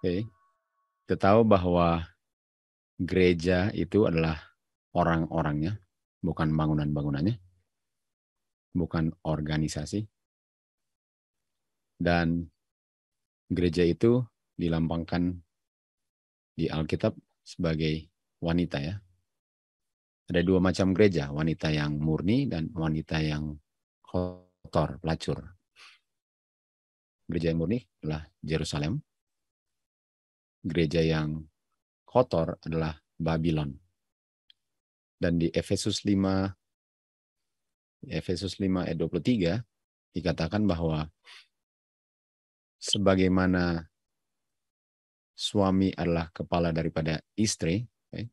okay. kita tahu bahwa gereja itu adalah orang-orangnya, bukan bangunan-bangunannya, bukan organisasi. Dan gereja itu dilambangkan di Alkitab sebagai wanita ya. Ada dua macam gereja, wanita yang murni dan wanita yang kotor, pelacur. Gereja yang murni adalah Jerusalem, gereja yang kotor adalah Babylon. Dan di Efesus 5 Efesus 5 ayat 23 dikatakan bahwa sebagaimana suami adalah kepala daripada istri, eh,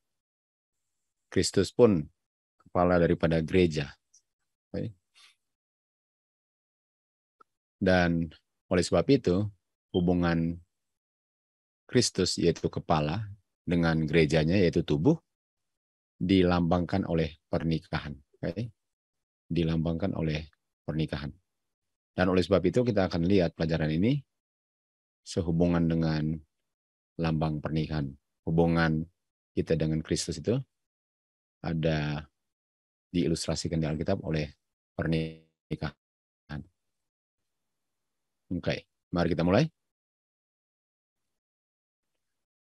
Kristus pun kepala daripada gereja. Eh. Dan oleh sebab itu, hubungan Kristus yaitu kepala dengan gerejanya yaitu tubuh dilambangkan oleh pernikahan. Okay? Dilambangkan oleh pernikahan. Dan oleh sebab itu kita akan lihat pelajaran ini sehubungan dengan lambang pernikahan. Hubungan kita dengan Kristus itu ada diilustrasikan di Alkitab oleh pernikahan. Oke, okay. mari kita mulai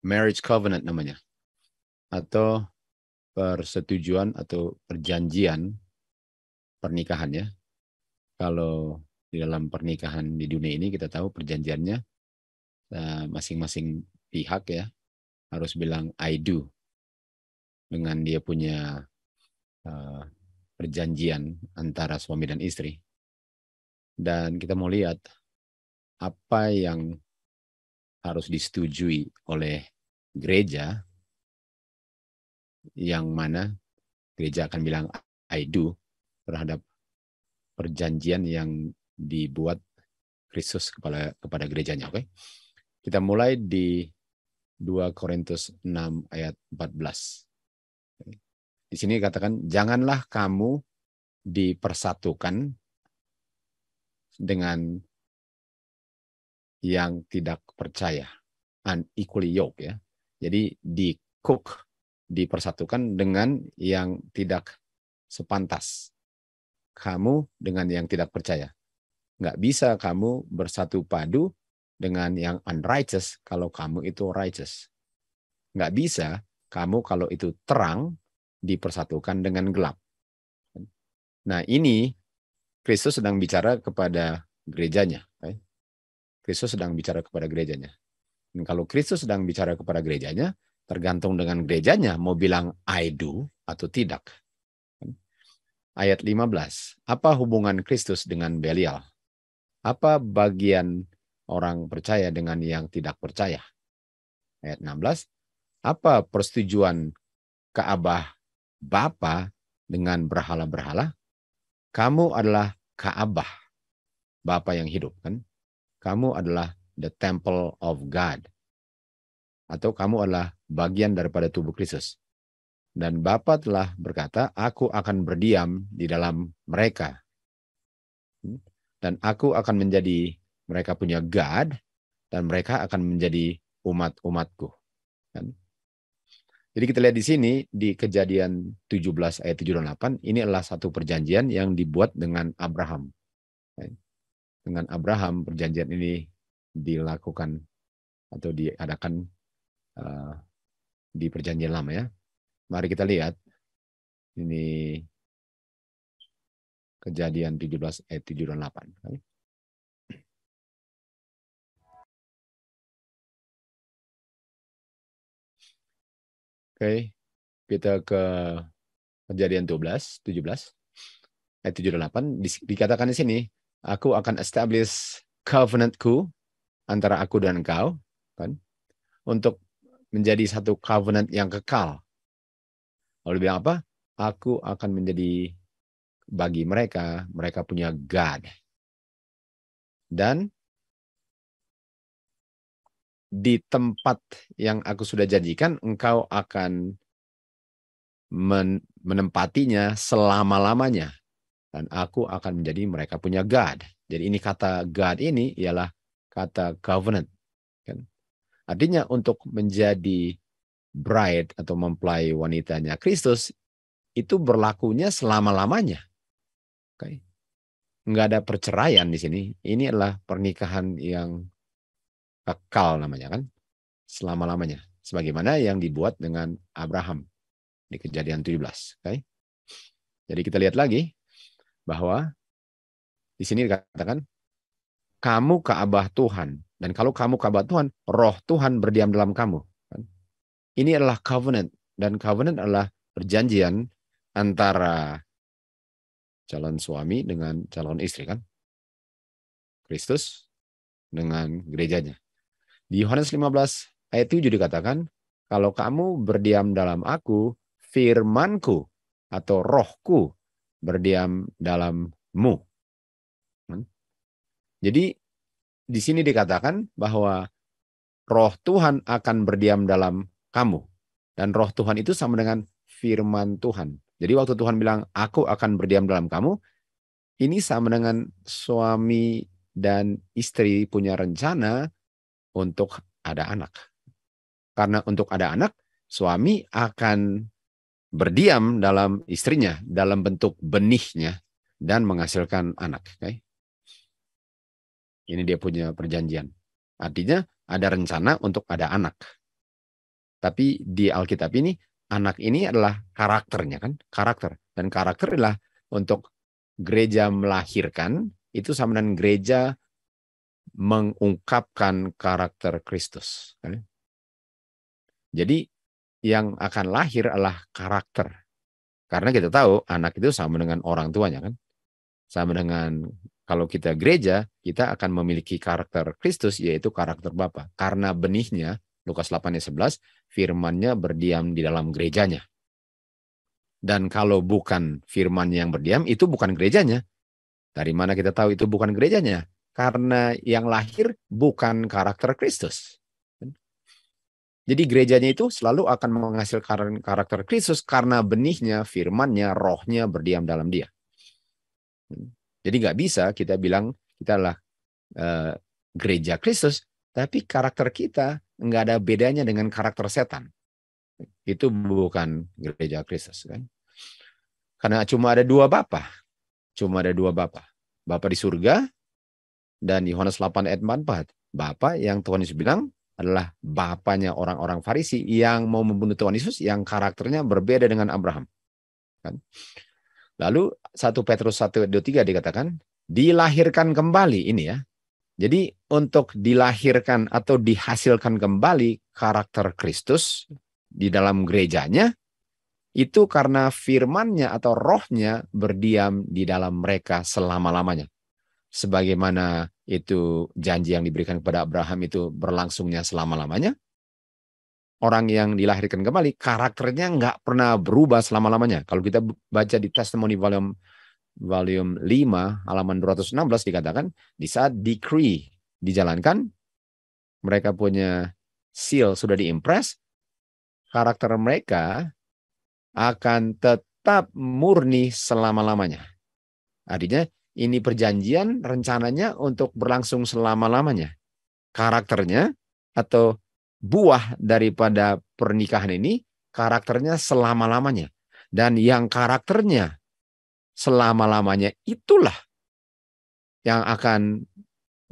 marriage covenant namanya atau persetujuan atau perjanjian pernikahan ya. Kalau di dalam pernikahan di dunia ini kita tahu perjanjiannya eh, masing-masing pihak ya harus bilang I do dengan dia punya uh, perjanjian antara suami dan istri. Dan kita mau lihat apa yang harus disetujui oleh gereja yang mana gereja akan bilang I do terhadap perjanjian yang dibuat Kristus kepada kepada gerejanya, oke? Okay? Kita mulai di 2 Korintus 6 ayat 14. Di sini katakan, janganlah kamu dipersatukan dengan yang tidak percaya, unequally yoke ya. Jadi di cook dipersatukan dengan yang tidak sepantas. Kamu dengan yang tidak percaya. Nggak bisa kamu bersatu padu dengan yang unrighteous kalau kamu itu righteous. Nggak bisa kamu kalau itu terang dipersatukan dengan gelap. Nah ini Kristus sedang bicara kepada gerejanya. Kristus sedang bicara kepada gerejanya. Dan kalau Kristus sedang bicara kepada gerejanya, tergantung dengan gerejanya mau bilang I do atau tidak. Ayat 15. Apa hubungan Kristus dengan Belial? Apa bagian orang percaya dengan yang tidak percaya? Ayat 16. Apa persetujuan Kaabah Bapa dengan berhala-berhala? Kamu adalah Kaabah, Bapa yang hidup kan? Kamu adalah the temple of God. Atau kamu adalah bagian daripada tubuh Kristus. Dan Bapa telah berkata, aku akan berdiam di dalam mereka. Hmm? Dan aku akan menjadi mereka punya God, dan mereka akan menjadi umat-umatku. Kan? Jadi kita lihat di sini di kejadian 17 ayat 7 dan 8, ini adalah satu perjanjian yang dibuat dengan Abraham. Kan? Dengan Abraham perjanjian ini dilakukan atau diadakan uh, di perjanjian lama ya. Mari kita lihat ini kejadian 17 ayat 7 dan 8. Oke, okay, kita ke kejadian 12, 17 ayat 7 dan 8 dikatakan di sini, aku akan establish covenantku antara aku dan engkau, kan? Untuk menjadi satu covenant yang kekal. Lalu bilang apa? Aku akan menjadi bagi mereka, mereka punya God. Dan di tempat yang aku sudah janjikan, engkau akan menempatinya selama-lamanya. Dan aku akan menjadi mereka punya God. Jadi ini kata God ini ialah kata covenant. Kan? Artinya untuk menjadi bride atau mempelai wanitanya Kristus itu berlakunya selama-lamanya. Okay. Nggak ada perceraian di sini. Ini adalah pernikahan yang kekal namanya kan. Selama-lamanya. Sebagaimana yang dibuat dengan Abraham di kejadian 17. Okay. Jadi kita lihat lagi bahwa di sini dikatakan kamu ke Abah Tuhan. Dan kalau kamu ke Abah Tuhan, roh Tuhan berdiam dalam kamu. Kan? Ini adalah covenant. Dan covenant adalah perjanjian antara calon suami dengan calon istri kan. Kristus dengan gerejanya. Di Yohanes 15 ayat 7 dikatakan, kalau kamu berdiam dalam aku, firmanku atau rohku berdiam dalammu. Jadi di sini dikatakan bahwa roh Tuhan akan berdiam dalam kamu. Dan roh Tuhan itu sama dengan firman Tuhan. Jadi waktu Tuhan bilang, aku akan berdiam dalam kamu, ini sama dengan suami dan istri punya rencana untuk ada anak. Karena untuk ada anak, suami akan berdiam dalam istrinya, dalam bentuk benihnya, dan menghasilkan anak. Okay? Ini dia punya perjanjian. Artinya ada rencana untuk ada anak. Tapi di Alkitab ini anak ini adalah karakternya kan, karakter. Dan karakter adalah untuk gereja melahirkan itu sama dengan gereja mengungkapkan karakter Kristus. Kan? Jadi yang akan lahir adalah karakter. Karena kita tahu anak itu sama dengan orang tuanya kan. Sama dengan kalau kita gereja, kita akan memiliki karakter Kristus, yaitu karakter Bapa. Karena benihnya, Lukas 8 ayat 11, firmannya berdiam di dalam gerejanya. Dan kalau bukan firman yang berdiam, itu bukan gerejanya. Dari mana kita tahu itu bukan gerejanya? Karena yang lahir bukan karakter Kristus. Jadi gerejanya itu selalu akan menghasilkan karakter Kristus karena benihnya, firmannya, rohnya berdiam dalam dia. Jadi nggak bisa kita bilang kita adalah uh, eh, gereja Kristus, tapi karakter kita nggak ada bedanya dengan karakter setan. Itu bukan gereja Kristus kan? Karena cuma ada dua bapa, cuma ada dua bapa, bapa di surga dan Yohanes 8 ayat 44. Bapa yang Tuhan Yesus bilang adalah bapaknya orang-orang Farisi yang mau membunuh Tuhan Yesus yang karakternya berbeda dengan Abraham. Kan? Lalu 1 Petrus 1 23 dikatakan dilahirkan kembali ini ya. Jadi untuk dilahirkan atau dihasilkan kembali karakter Kristus di dalam gerejanya itu karena Firman-nya atau rohnya berdiam di dalam mereka selama-lamanya. Sebagaimana itu janji yang diberikan kepada Abraham itu berlangsungnya selama-lamanya, orang yang dilahirkan kembali karakternya nggak pernah berubah selama-lamanya. Kalau kita baca di testimoni volume volume 5 halaman 216 dikatakan di saat decree dijalankan mereka punya seal sudah diimpress karakter mereka akan tetap murni selama-lamanya. Artinya ini perjanjian rencananya untuk berlangsung selama-lamanya. Karakternya atau buah daripada pernikahan ini karakternya selama-lamanya. Dan yang karakternya selama-lamanya itulah yang akan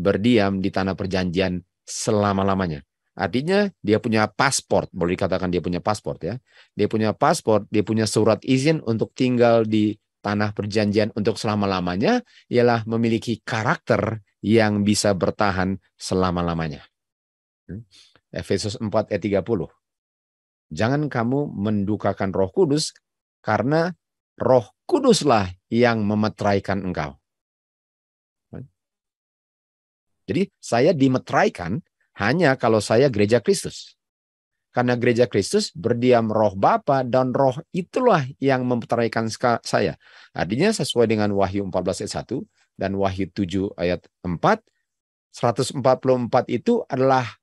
berdiam di tanah perjanjian selama-lamanya. Artinya dia punya paspor, boleh dikatakan dia punya paspor ya. Dia punya paspor, dia punya surat izin untuk tinggal di tanah perjanjian untuk selama-lamanya ialah memiliki karakter yang bisa bertahan selama-lamanya. Hmm. Efesus 4 ayat 30. Jangan kamu mendukakan Roh Kudus karena Roh Kuduslah yang memeteraikan engkau. Jadi saya dimeteraikan hanya kalau saya gereja Kristus. Karena gereja Kristus berdiam roh Bapa dan roh itulah yang memetraikan saya. Artinya sesuai dengan Wahyu 14 ayat 1 dan Wahyu 7 ayat 4, 144 itu adalah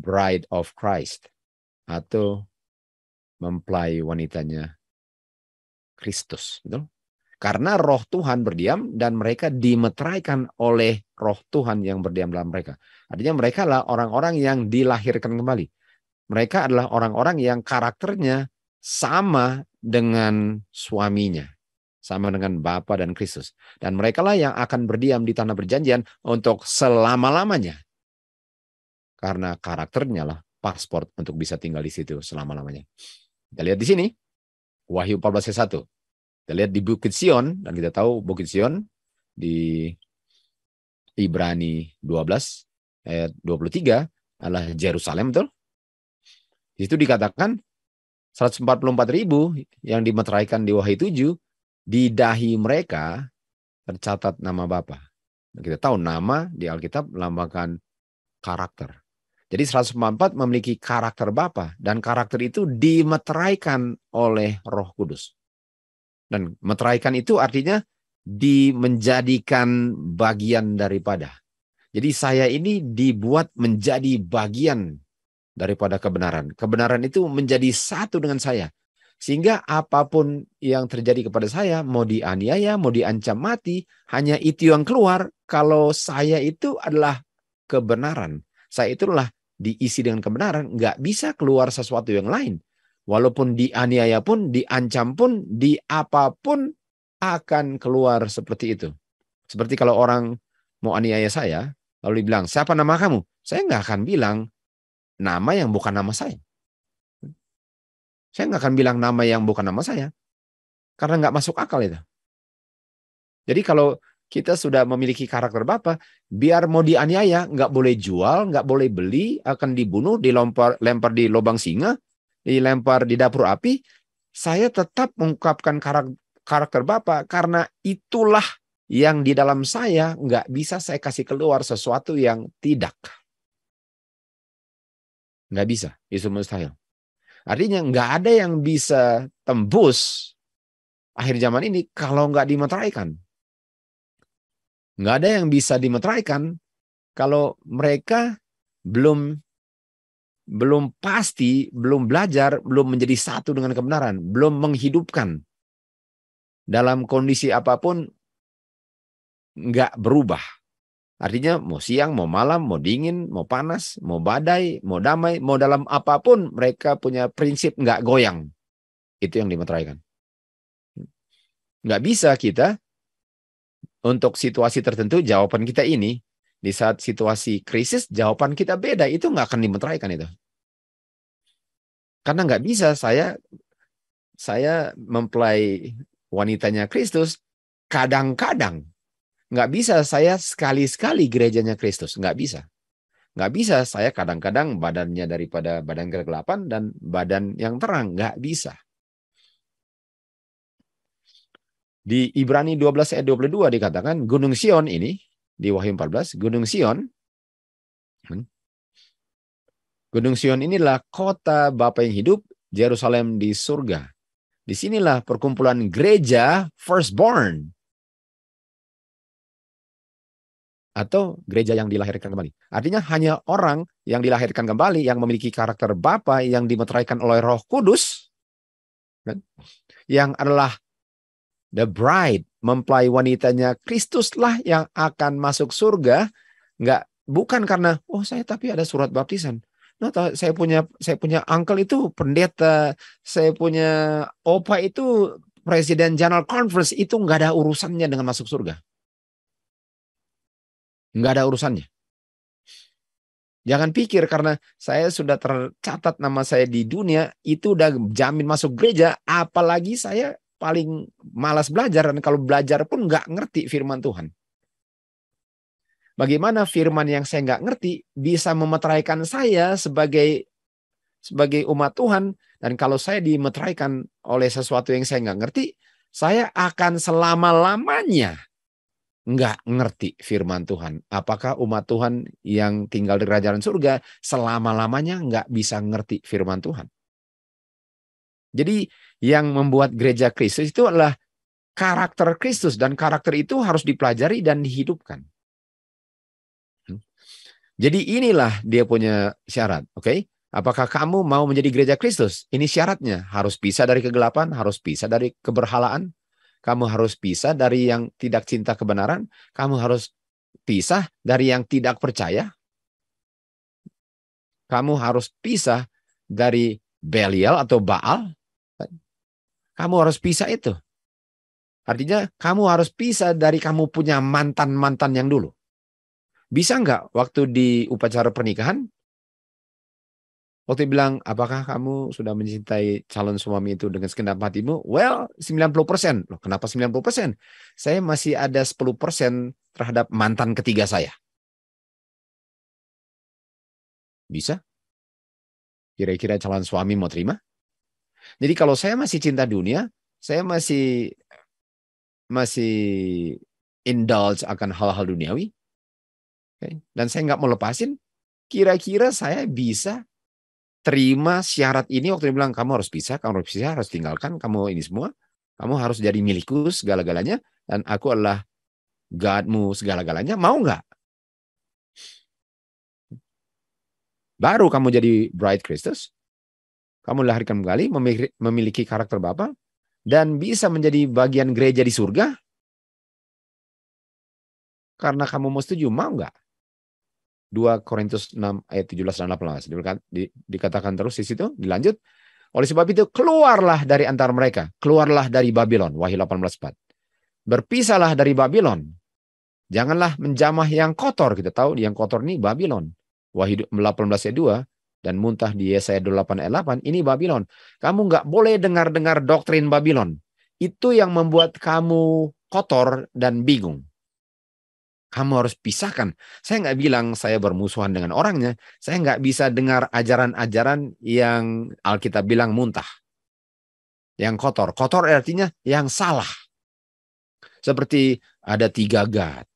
bride of Christ atau mempelai wanitanya Kristus, betul? Karena roh Tuhan berdiam dan mereka dimeteraikan oleh roh Tuhan yang berdiam dalam mereka. Artinya mereka adalah orang-orang yang dilahirkan kembali. Mereka adalah orang-orang yang karakternya sama dengan suaminya. Sama dengan Bapa dan Kristus. Dan mereka lah yang akan berdiam di tanah perjanjian untuk selama-lamanya karena karakternya lah pasport untuk bisa tinggal di situ selama-lamanya. Kita lihat di sini, Wahyu 14 ayat 1. Kita lihat di Bukit Sion, dan kita tahu Bukit Sion di Ibrani 12 ayat 23 adalah Jerusalem, betul? Di situ dikatakan 144 ribu yang dimeteraikan di Wahyu 7, di dahi mereka tercatat nama Bapa. Kita tahu nama di Alkitab melambangkan karakter. Jadi 144 memiliki karakter Bapa dan karakter itu dimeteraikan oleh Roh Kudus. Dan meteraikan itu artinya dimenjadikan bagian daripada. Jadi saya ini dibuat menjadi bagian daripada kebenaran. Kebenaran itu menjadi satu dengan saya. Sehingga apapun yang terjadi kepada saya, mau dianiaya, mau diancam mati, hanya itu yang keluar kalau saya itu adalah kebenaran. Saya itulah diisi dengan kebenaran, nggak bisa keluar sesuatu yang lain. Walaupun dianiaya pun, diancam pun, di apapun akan keluar seperti itu. Seperti kalau orang mau aniaya saya, lalu dibilang, siapa nama kamu? Saya nggak akan bilang nama yang bukan nama saya. Saya nggak akan bilang nama yang bukan nama saya. Karena nggak masuk akal itu. Jadi kalau kita sudah memiliki karakter bapak biar mau dianiaya, nggak boleh jual, nggak boleh beli, akan dibunuh, dilempar lempar di lubang singa, dilempar di dapur api, saya tetap mengungkapkan karakter, bapak karena itulah yang di dalam saya nggak bisa saya kasih keluar sesuatu yang tidak. Nggak bisa, itu mustahil. Artinya nggak ada yang bisa tembus akhir zaman ini kalau nggak dimeteraikan nggak ada yang bisa dimetraikan kalau mereka belum belum pasti, belum belajar, belum menjadi satu dengan kebenaran, belum menghidupkan. Dalam kondisi apapun, nggak berubah. Artinya mau siang, mau malam, mau dingin, mau panas, mau badai, mau damai, mau dalam apapun, mereka punya prinsip nggak goyang. Itu yang dimetraikan Nggak bisa kita untuk situasi tertentu jawaban kita ini di saat situasi krisis jawaban kita beda itu nggak akan dimeteraikan itu karena nggak bisa saya saya mempelai wanitanya Kristus kadang-kadang nggak bisa saya sekali-sekali gerejanya Kristus nggak bisa nggak bisa saya kadang-kadang badannya daripada badan kegelapan dan badan yang terang nggak bisa Di Ibrani 12 ayat 22 dikatakan Gunung Sion ini di Wahyu 14, Gunung Sion hmm, Gunung Sion inilah kota Bapa yang hidup, Yerusalem di surga. disinilah perkumpulan gereja firstborn atau gereja yang dilahirkan kembali. Artinya hanya orang yang dilahirkan kembali yang memiliki karakter Bapa yang dimeteraikan oleh Roh Kudus kan, yang adalah The bride, mempelai wanitanya Kristuslah yang akan masuk surga, nggak bukan karena oh saya tapi ada surat baptisan. Nah, saya punya saya punya uncle itu pendeta, saya punya opa itu presiden general conference itu nggak ada urusannya dengan masuk surga. Nggak ada urusannya. Jangan pikir karena saya sudah tercatat nama saya di dunia itu udah jamin masuk gereja, apalagi saya paling malas belajar dan kalau belajar pun nggak ngerti firman Tuhan. Bagaimana firman yang saya nggak ngerti bisa memeteraikan saya sebagai sebagai umat Tuhan dan kalau saya dimeteraikan oleh sesuatu yang saya nggak ngerti, saya akan selama-lamanya nggak ngerti firman Tuhan. Apakah umat Tuhan yang tinggal di kerajaan surga selama-lamanya nggak bisa ngerti firman Tuhan? Jadi yang membuat gereja Kristus itu adalah karakter Kristus dan karakter itu harus dipelajari dan dihidupkan. Hmm. Jadi inilah dia punya syarat, oke? Okay? Apakah kamu mau menjadi gereja Kristus? Ini syaratnya, harus pisah dari kegelapan, harus pisah dari keberhalaan, kamu harus pisah dari yang tidak cinta kebenaran, kamu harus pisah dari yang tidak percaya. Kamu harus pisah dari Belial atau Baal, kamu harus pisah itu. Artinya kamu harus pisah dari kamu punya mantan-mantan yang dulu. Bisa nggak waktu di upacara pernikahan? Waktu bilang, apakah kamu sudah mencintai calon suami itu dengan segenap hatimu? Well, 90%. persen. kenapa 90%? Saya masih ada 10% terhadap mantan ketiga saya. Bisa? Kira-kira calon suami mau terima? Jadi kalau saya masih cinta dunia, saya masih masih indulge akan hal-hal duniawi, okay? dan saya nggak mau lepasin, kira-kira saya bisa terima syarat ini waktu dia bilang kamu harus bisa kamu harus bisa harus tinggalkan, kamu ini semua, kamu harus jadi milikku segala-galanya, dan aku adalah Godmu segala-galanya, mau nggak? Baru kamu jadi bride Christus, kamu lahirkan kembali, memiliki karakter Bapa, dan bisa menjadi bagian gereja di surga? Karena kamu mau setuju, mau nggak? 2 Korintus 6 ayat 17 dan 18. Dikatakan terus di situ, dilanjut. Oleh sebab itu, keluarlah dari antara mereka. Keluarlah dari Babylon, Wahyu empat Berpisahlah dari Babylon. Janganlah menjamah yang kotor. Kita tahu yang kotor ini Babylon. Wahyu 18 ayat 2 dan muntah di Yesaya 28 ayat 8, ini Babylon. Kamu nggak boleh dengar-dengar doktrin Babylon. Itu yang membuat kamu kotor dan bingung. Kamu harus pisahkan. Saya nggak bilang saya bermusuhan dengan orangnya. Saya nggak bisa dengar ajaran-ajaran yang Alkitab bilang muntah. Yang kotor. Kotor artinya yang salah. Seperti ada tiga gad.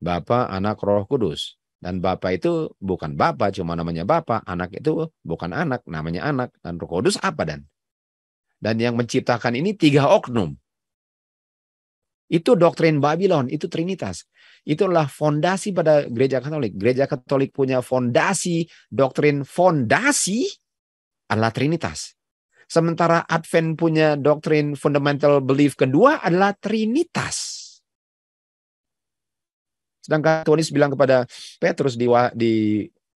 bapak Anak, Roh Kudus. Dan bapak itu bukan bapak, cuma namanya bapak. Anak itu bukan anak, namanya anak. Dan Roh Kudus apa dan? Dan yang menciptakan ini tiga oknum. Itu doktrin Babylon, itu Trinitas. Itulah fondasi pada gereja Katolik. Gereja Katolik punya fondasi, doktrin fondasi adalah Trinitas. Sementara Advent punya doktrin fundamental belief kedua adalah Trinitas. Sedangkan Tuhan Yesus bilang kepada Petrus di, di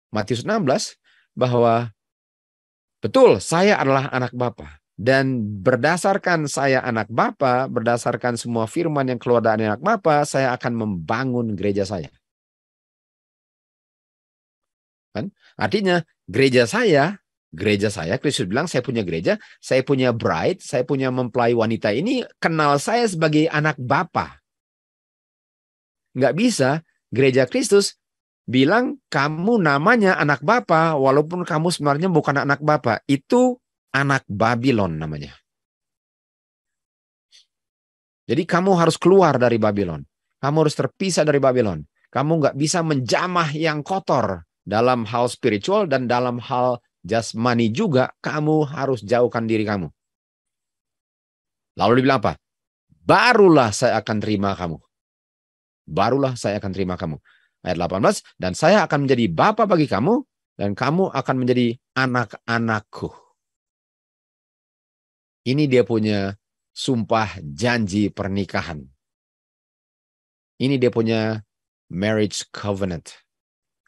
Matius 16 bahwa betul saya adalah anak Bapa dan berdasarkan saya anak Bapa, berdasarkan semua firman yang keluar dari anak Bapa, saya akan membangun gereja saya. Kan? Artinya gereja saya, gereja saya, Kristus bilang saya punya gereja, saya punya bride, saya punya mempelai wanita ini kenal saya sebagai anak Bapa. Nggak bisa gereja Kristus bilang kamu namanya anak Bapa walaupun kamu sebenarnya bukan anak Bapa. Itu anak Babylon namanya. Jadi kamu harus keluar dari Babylon. Kamu harus terpisah dari Babylon. Kamu nggak bisa menjamah yang kotor dalam hal spiritual dan dalam hal jasmani juga. Kamu harus jauhkan diri kamu. Lalu dibilang apa? Barulah saya akan terima kamu barulah saya akan terima kamu. Ayat 18, dan saya akan menjadi bapa bagi kamu, dan kamu akan menjadi anak-anakku. Ini dia punya sumpah janji pernikahan. Ini dia punya marriage covenant.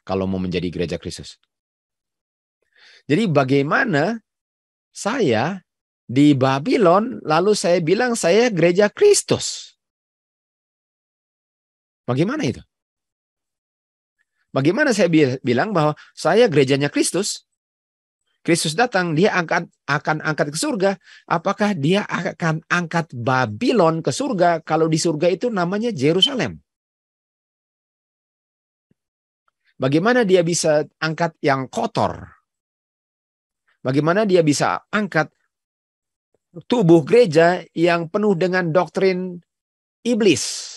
Kalau mau menjadi gereja Kristus. Jadi bagaimana saya di Babylon lalu saya bilang saya gereja Kristus. Bagaimana itu? Bagaimana saya bilang bahwa saya gerejanya Kristus, Kristus datang, dia akan akan angkat ke surga. Apakah dia akan angkat Babylon ke surga? Kalau di surga itu namanya Jerusalem. Bagaimana dia bisa angkat yang kotor? Bagaimana dia bisa angkat tubuh gereja yang penuh dengan doktrin iblis?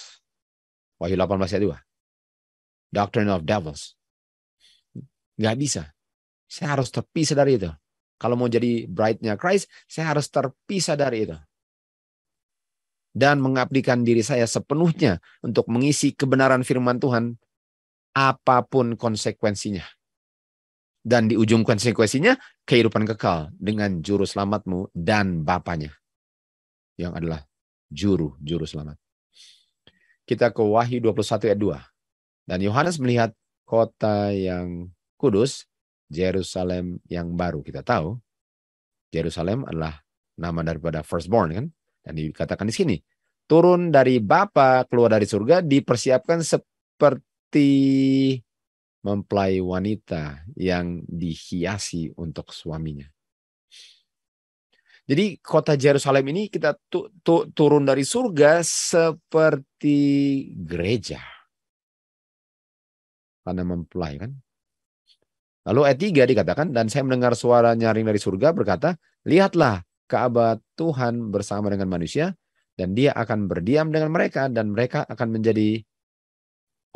Wahyu 18 ayat 2. Doctrine of devils. Gak bisa. Saya harus terpisah dari itu. Kalau mau jadi Brightnya nya Christ, saya harus terpisah dari itu. Dan mengabdikan diri saya sepenuhnya untuk mengisi kebenaran firman Tuhan apapun konsekuensinya. Dan di ujung konsekuensinya kehidupan kekal dengan juru selamatmu dan Bapaknya. Yang adalah juru, juru selamat kita ke Wahyu 21 ayat 2. Dan Yohanes melihat kota yang kudus, Jerusalem yang baru kita tahu. Jerusalem adalah nama daripada firstborn kan? Dan dikatakan di sini, turun dari Bapa keluar dari surga dipersiapkan seperti mempelai wanita yang dihiasi untuk suaminya. Jadi kota Yerusalem ini kita tu, tu, turun dari surga seperti gereja. Karena mempelai kan. Lalu ayat 3 dikatakan, dan saya mendengar suara nyaring dari surga berkata, lihatlah Ka'bah Tuhan bersama dengan manusia, dan dia akan berdiam dengan mereka, dan mereka akan menjadi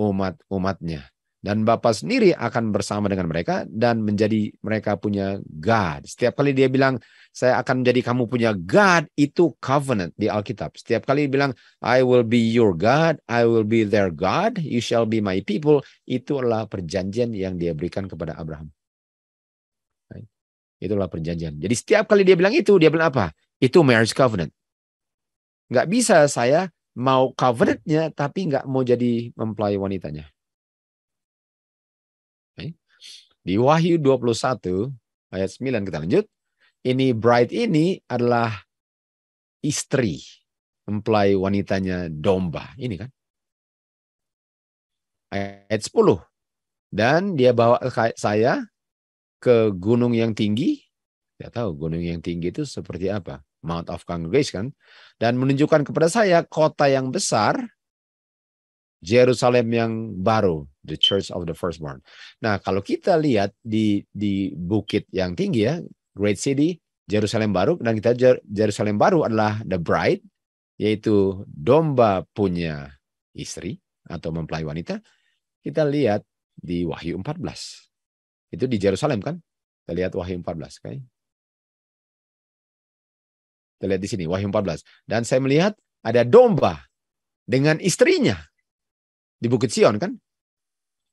umat-umatnya dan Bapak sendiri akan bersama dengan mereka dan menjadi mereka punya God. Setiap kali dia bilang saya akan menjadi kamu punya God itu covenant di Alkitab. Setiap kali dia bilang I will be your God, I will be their God, you shall be my people itu adalah perjanjian yang dia berikan kepada Abraham. Itulah perjanjian. Jadi setiap kali dia bilang itu, dia bilang apa? Itu marriage covenant. Nggak bisa saya mau covenantnya tapi nggak mau jadi mempelai wanitanya. Di Wahyu 21 ayat 9 kita lanjut. Ini bride ini adalah istri. Mempelai wanitanya domba. Ini kan. Ayat 10. Dan dia bawa saya ke gunung yang tinggi. Tidak tahu gunung yang tinggi itu seperti apa. Mount of Congregation kan. Dan menunjukkan kepada saya kota yang besar Jerusalem yang baru, the Church of the Firstborn. Nah, kalau kita lihat di di bukit yang tinggi ya, Great City, Jerusalem baru dan kita Jerusalem baru adalah the bride yaitu domba punya istri atau mempelai wanita. Kita lihat di Wahyu 14. Itu di Jerusalem kan? Kita lihat Wahyu 14 kan. Kita lihat di sini Wahyu 14. Dan saya melihat ada domba dengan istrinya di Bukit Sion kan?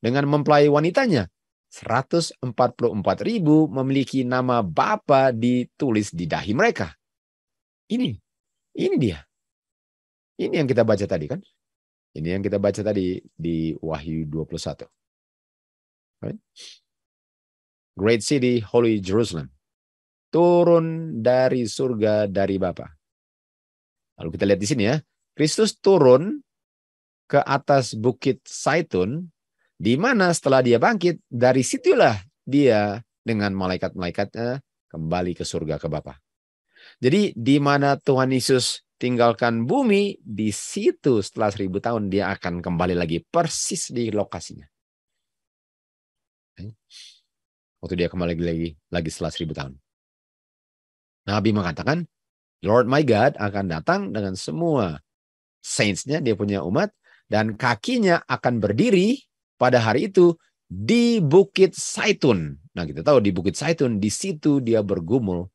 Dengan mempelai wanitanya. 144 ribu memiliki nama Bapa ditulis di dahi mereka. Ini, ini dia. Ini yang kita baca tadi kan? Ini yang kita baca tadi di Wahyu 21. Right? Great City, Holy Jerusalem. Turun dari surga dari Bapa. Lalu kita lihat di sini ya. Kristus turun ke atas bukit Saitun, di mana setelah dia bangkit, dari situlah dia dengan malaikat-malaikatnya kembali ke surga ke Bapa. Jadi di mana Tuhan Yesus tinggalkan bumi, di situ setelah seribu tahun dia akan kembali lagi persis di lokasinya. Waktu dia kembali lagi, lagi setelah seribu tahun. Nabi mengatakan, Lord my God akan datang dengan semua saintsnya, dia punya umat, dan kakinya akan berdiri pada hari itu di Bukit Saitun. Nah kita tahu di Bukit Saitun, di situ dia bergumul.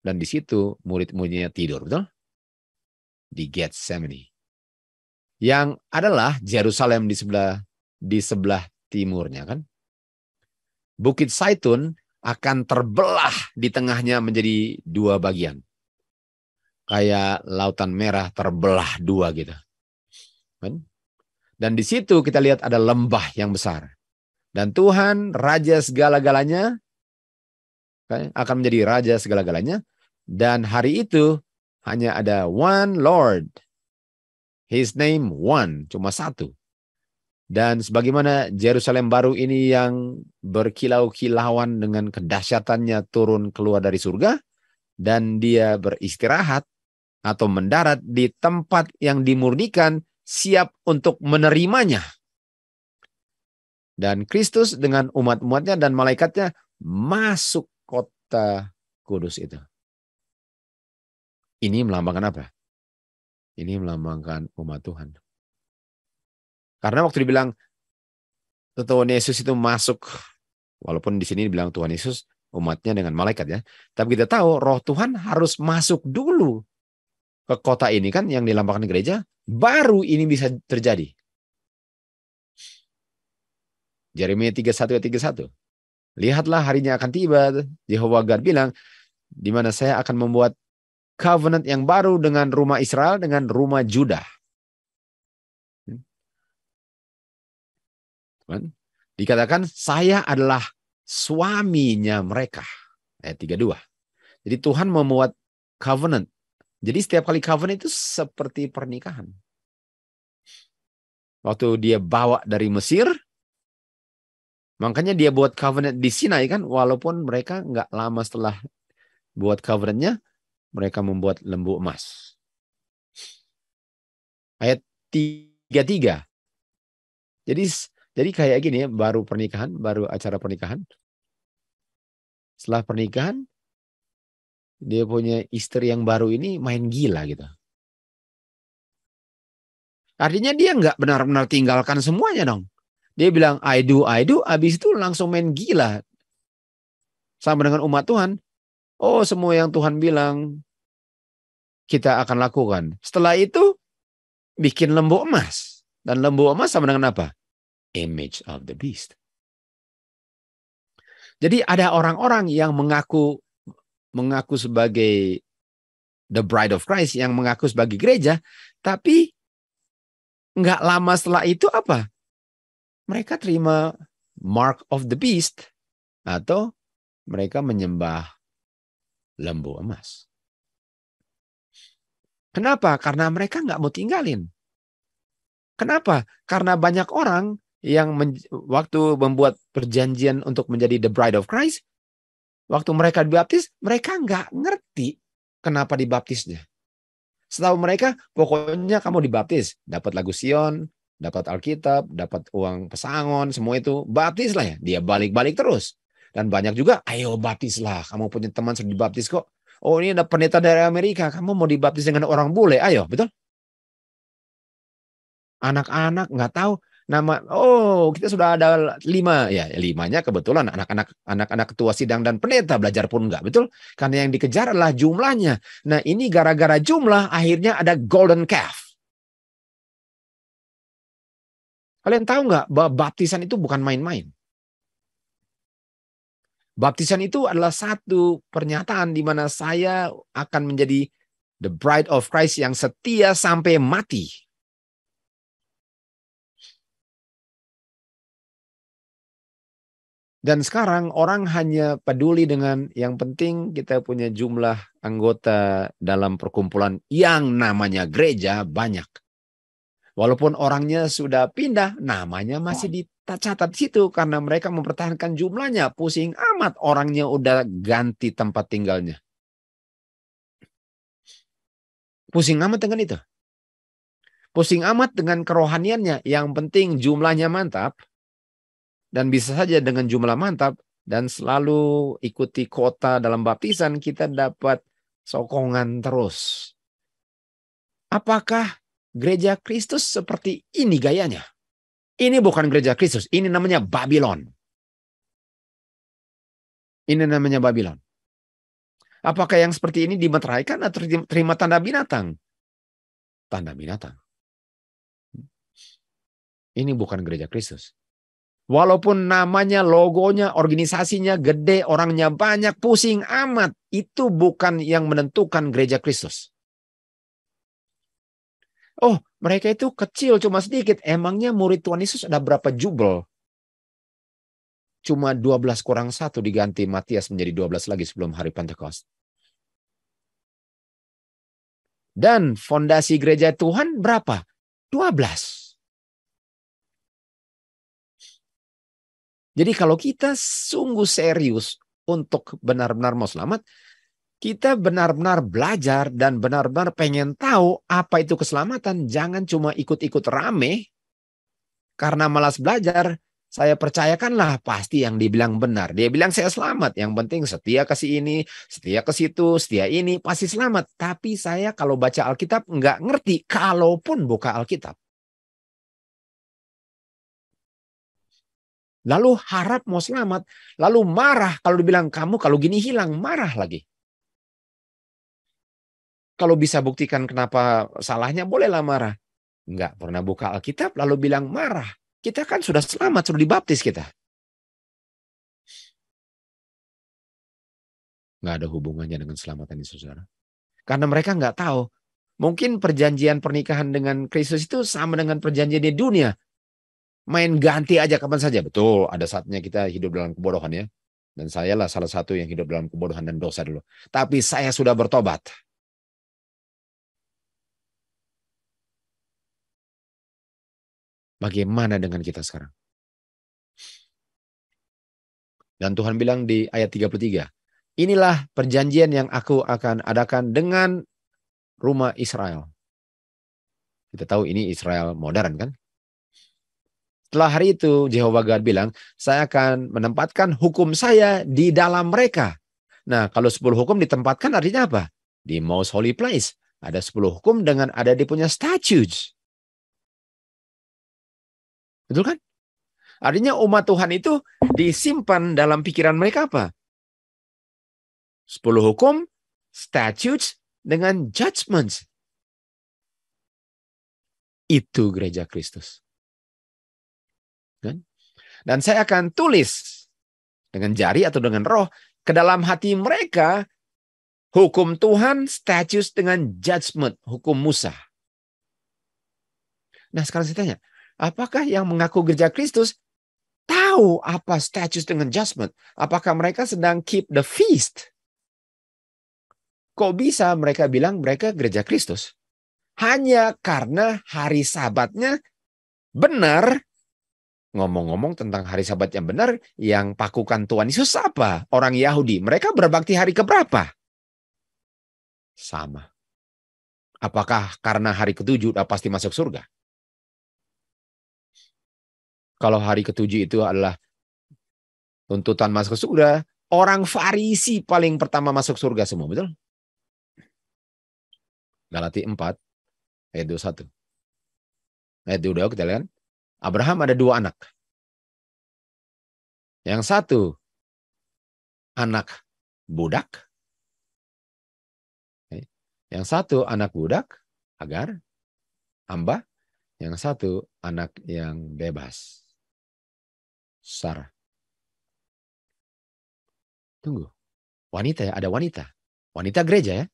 Dan di situ murid-muridnya tidur, betul? Di Gethsemane. Yang adalah Jerusalem di sebelah di sebelah timurnya kan. Bukit Saitun akan terbelah di tengahnya menjadi dua bagian. Kayak lautan merah terbelah dua gitu. Amen. Dan di situ kita lihat ada lembah yang besar. Dan Tuhan raja segala-galanya kan, akan menjadi raja segala-galanya dan hari itu hanya ada one Lord. His name one, cuma satu. Dan sebagaimana Jerusalem baru ini yang berkilau-kilauan dengan kedahsyatannya turun keluar dari surga dan dia beristirahat atau mendarat di tempat yang dimurnikan siap untuk menerimanya. Dan Kristus dengan umat-umatnya dan malaikatnya masuk kota kudus itu. Ini melambangkan apa? Ini melambangkan umat Tuhan. Karena waktu dibilang Tuhan Yesus itu masuk, walaupun di sini dibilang Tuhan Yesus umatnya dengan malaikat ya. Tapi kita tahu roh Tuhan harus masuk dulu ke kota ini kan yang dilambangkan gereja baru ini bisa terjadi. Jeremia 31 31. Lihatlah harinya akan tiba. Yehova God bilang, di mana saya akan membuat covenant yang baru dengan rumah Israel, dengan rumah Judah. Hmm? Dikatakan saya adalah suaminya mereka. Ayat 32. Jadi Tuhan membuat covenant jadi setiap kali covenant itu seperti pernikahan. Waktu dia bawa dari Mesir, makanya dia buat covenant di Sinai kan, walaupun mereka nggak lama setelah buat covenantnya, mereka membuat lembu emas. Ayat 33. Jadi jadi kayak gini ya, baru pernikahan, baru acara pernikahan. Setelah pernikahan, dia punya istri yang baru ini main gila gitu. Artinya dia nggak benar-benar tinggalkan semuanya dong. Dia bilang I do, I do, abis itu langsung main gila. Sama dengan umat Tuhan. Oh semua yang Tuhan bilang kita akan lakukan. Setelah itu bikin lembu emas. Dan lembu emas sama dengan apa? Image of the beast. Jadi ada orang-orang yang mengaku mengaku sebagai the bride of Christ yang mengaku sebagai gereja, tapi nggak lama setelah itu apa? Mereka terima mark of the beast atau mereka menyembah lembu emas. Kenapa? Karena mereka nggak mau tinggalin. Kenapa? Karena banyak orang yang waktu membuat perjanjian untuk menjadi the bride of Christ, Waktu mereka dibaptis, mereka nggak ngerti kenapa dibaptisnya. Setahu mereka, pokoknya kamu dibaptis. Dapat lagu Sion, dapat Alkitab, dapat uang pesangon, semua itu. Baptis lah ya. Dia balik-balik terus. Dan banyak juga, ayo baptis lah. Kamu punya teman sudah dibaptis kok. Oh ini ada pendeta dari Amerika, kamu mau dibaptis dengan orang bule, ayo. Betul? Anak-anak nggak tahu nama oh kita sudah ada lima ya limanya kebetulan anak-anak anak-anak ketua sidang dan pendeta belajar pun enggak betul karena yang dikejar adalah jumlahnya nah ini gara-gara jumlah akhirnya ada golden calf kalian tahu nggak bahwa baptisan itu bukan main-main baptisan itu adalah satu pernyataan di mana saya akan menjadi the bride of Christ yang setia sampai mati Dan sekarang orang hanya peduli dengan yang penting kita punya jumlah anggota dalam perkumpulan yang namanya gereja banyak. Walaupun orangnya sudah pindah, namanya masih dicatat situ karena mereka mempertahankan jumlahnya. Pusing amat orangnya udah ganti tempat tinggalnya. Pusing amat dengan itu. Pusing amat dengan kerohaniannya. Yang penting jumlahnya mantap dan bisa saja dengan jumlah mantap dan selalu ikuti kota dalam baptisan kita dapat sokongan terus. Apakah gereja Kristus seperti ini gayanya? Ini bukan gereja Kristus, ini namanya Babylon. Ini namanya Babylon. Apakah yang seperti ini dimeteraikan atau terima tanda binatang? Tanda binatang. Ini bukan gereja Kristus. Walaupun namanya, logonya, organisasinya gede, orangnya banyak, pusing amat. Itu bukan yang menentukan gereja Kristus. Oh, mereka itu kecil cuma sedikit. Emangnya murid Tuhan Yesus ada berapa jubel? Cuma 12 kurang satu diganti Matias menjadi 12 lagi sebelum hari Pentecost. Dan fondasi gereja Tuhan berapa? 12. Jadi kalau kita sungguh serius untuk benar-benar mau selamat, kita benar-benar belajar dan benar-benar pengen tahu apa itu keselamatan. Jangan cuma ikut-ikut rame karena malas belajar. Saya percayakanlah pasti yang dibilang benar. Dia bilang saya selamat. Yang penting setia ke ini, setia ke situ, setia ini pasti selamat. Tapi saya kalau baca Alkitab nggak ngerti kalaupun buka Alkitab. Lalu harap mau selamat, lalu marah kalau dibilang kamu kalau gini hilang, marah lagi. Kalau bisa buktikan kenapa salahnya bolehlah marah. Enggak pernah buka Alkitab lalu bilang marah. Kita kan sudah selamat, sudah dibaptis kita. Nggak ada hubungannya dengan selamatan ini, saudara. Karena mereka nggak tahu. Mungkin perjanjian pernikahan dengan Kristus itu sama dengan perjanjian di dunia main ganti aja kapan saja. Betul, ada saatnya kita hidup dalam kebodohan ya. Dan saya lah salah satu yang hidup dalam kebodohan dan dosa dulu. Tapi saya sudah bertobat. Bagaimana dengan kita sekarang? Dan Tuhan bilang di ayat 33, inilah perjanjian yang aku akan adakan dengan rumah Israel. Kita tahu ini Israel modern kan? Setelah hari itu, Jehovah God bilang, saya akan menempatkan hukum saya di dalam mereka. Nah, kalau 10 hukum ditempatkan artinya apa? Di most holy place. Ada 10 hukum dengan ada di punya statutes. Betul kan? Artinya umat Tuhan itu disimpan dalam pikiran mereka apa? 10 hukum, statutes, dengan judgments. Itu gereja Kristus. Kan? Dan saya akan tulis dengan jari atau dengan roh ke dalam hati mereka hukum Tuhan status dengan judgment hukum Musa. Nah sekarang saya tanya, apakah yang mengaku gereja Kristus tahu apa status dengan judgment? Apakah mereka sedang keep the feast? Kok bisa mereka bilang mereka gereja Kristus? Hanya karena hari sabatnya benar Ngomong-ngomong tentang hari sabat yang benar, yang pakukan Tuhan Yesus apa? Orang Yahudi, mereka berbakti hari keberapa? Sama. Apakah karena hari ketujuh udah pasti masuk surga? Kalau hari ketujuh itu adalah tuntutan masuk surga, orang Farisi paling pertama masuk surga semua, betul? Galati 4 ayat 21. Ayat 22, kita lihat. Abraham ada dua anak. Yang satu anak budak. Eh, yang satu anak budak agar hamba. Yang satu anak yang bebas. Sarah. Tunggu. Wanita ya, ada wanita. Wanita gereja ya.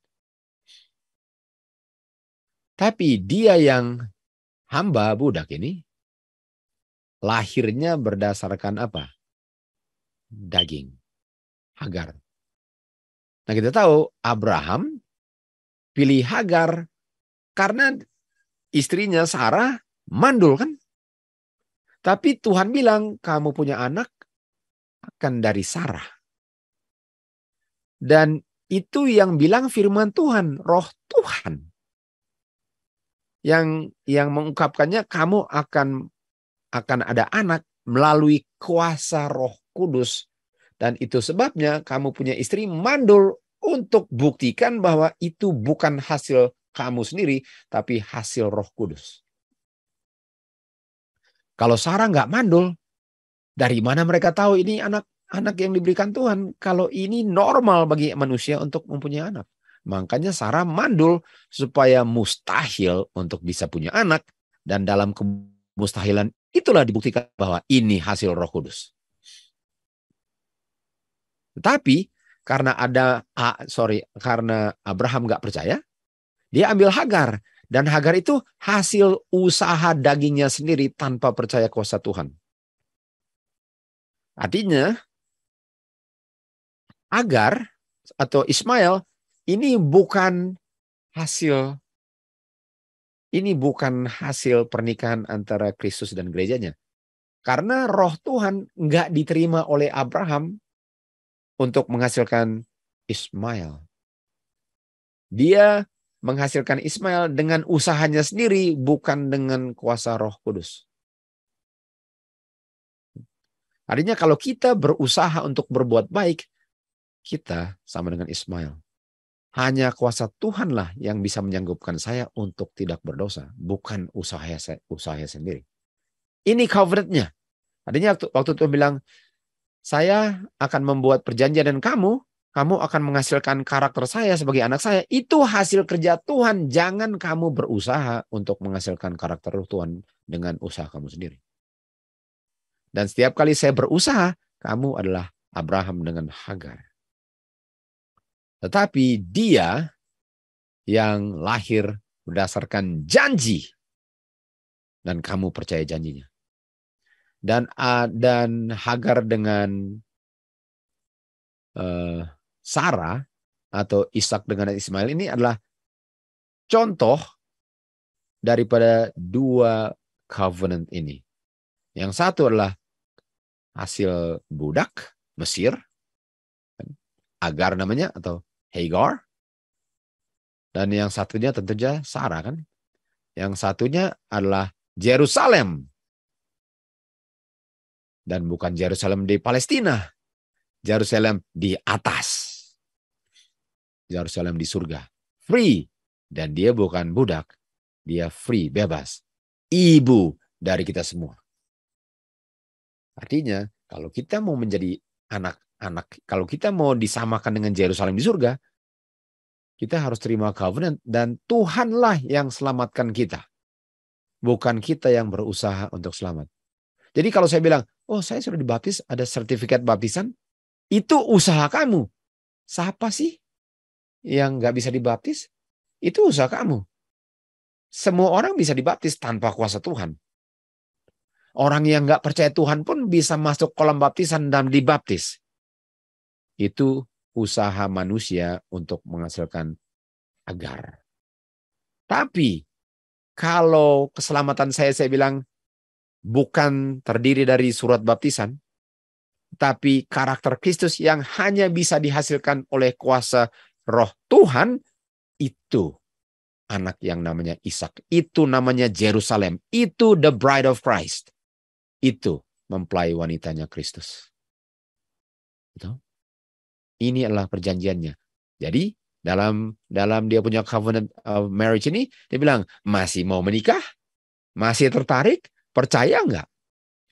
Tapi dia yang hamba budak ini lahirnya berdasarkan apa? Daging. Hagar. Nah kita tahu Abraham pilih Hagar karena istrinya Sarah mandul kan. Tapi Tuhan bilang kamu punya anak akan dari Sarah. Dan itu yang bilang firman Tuhan, roh Tuhan. Yang yang mengungkapkannya kamu akan akan ada anak melalui kuasa Roh Kudus dan itu sebabnya kamu punya istri mandul untuk buktikan bahwa itu bukan hasil kamu sendiri tapi hasil Roh Kudus. Kalau Sarah nggak mandul, dari mana mereka tahu ini anak anak yang diberikan Tuhan kalau ini normal bagi manusia untuk mempunyai anak. Makanya Sarah mandul supaya mustahil untuk bisa punya anak dan dalam kemustahilan Itulah dibuktikan bahwa ini hasil Roh Kudus. Tetapi karena ada ah, sorry karena Abraham nggak percaya, dia ambil Hagar dan Hagar itu hasil usaha dagingnya sendiri tanpa percaya kuasa Tuhan. Artinya Agar atau Ismail ini bukan hasil ini bukan hasil pernikahan antara Kristus dan gerejanya. Karena roh Tuhan nggak diterima oleh Abraham untuk menghasilkan Ismail. Dia menghasilkan Ismail dengan usahanya sendiri, bukan dengan kuasa roh kudus. Artinya kalau kita berusaha untuk berbuat baik, kita sama dengan Ismail. Hanya kuasa Tuhanlah yang bisa menyanggupkan saya untuk tidak berdosa, bukan usaha saya, usaha sendiri. Ini covenantnya. Artinya waktu, waktu Tuhan bilang, saya akan membuat perjanjian dan kamu, kamu akan menghasilkan karakter saya sebagai anak saya. Itu hasil kerja Tuhan. Jangan kamu berusaha untuk menghasilkan karakter Tuhan dengan usaha kamu sendiri. Dan setiap kali saya berusaha, kamu adalah Abraham dengan Hagar. Tetapi dia yang lahir berdasarkan janji dan kamu percaya janjinya. Dan dan Hagar dengan uh, Sarah atau Ishak dengan Ismail ini adalah contoh daripada dua covenant ini. Yang satu adalah hasil budak Mesir Agar namanya atau Hagar. Dan yang satunya tentu saja Sarah kan. Yang satunya adalah Jerusalem. Dan bukan Jerusalem di Palestina. Jerusalem di atas. Jerusalem di surga. Free. Dan dia bukan budak. Dia free, bebas. Ibu dari kita semua. Artinya, kalau kita mau menjadi anak anak kalau kita mau disamakan dengan Yerusalem di surga, kita harus terima covenant dan Tuhanlah yang selamatkan kita. Bukan kita yang berusaha untuk selamat. Jadi kalau saya bilang, oh saya sudah dibaptis, ada sertifikat baptisan, itu usaha kamu. Siapa sih yang nggak bisa dibaptis? Itu usaha kamu. Semua orang bisa dibaptis tanpa kuasa Tuhan. Orang yang nggak percaya Tuhan pun bisa masuk kolam baptisan dan dibaptis itu usaha manusia untuk menghasilkan agar. Tapi kalau keselamatan saya saya bilang bukan terdiri dari surat baptisan, tapi karakter Kristus yang hanya bisa dihasilkan oleh kuasa roh Tuhan itu anak yang namanya Ishak. Itu namanya Jerusalem. Itu the bride of Christ. Itu mempelai wanitanya Kristus. Itu. Ini adalah perjanjiannya. Jadi dalam dalam dia punya covenant of marriage ini dia bilang masih mau menikah, masih tertarik, percaya nggak?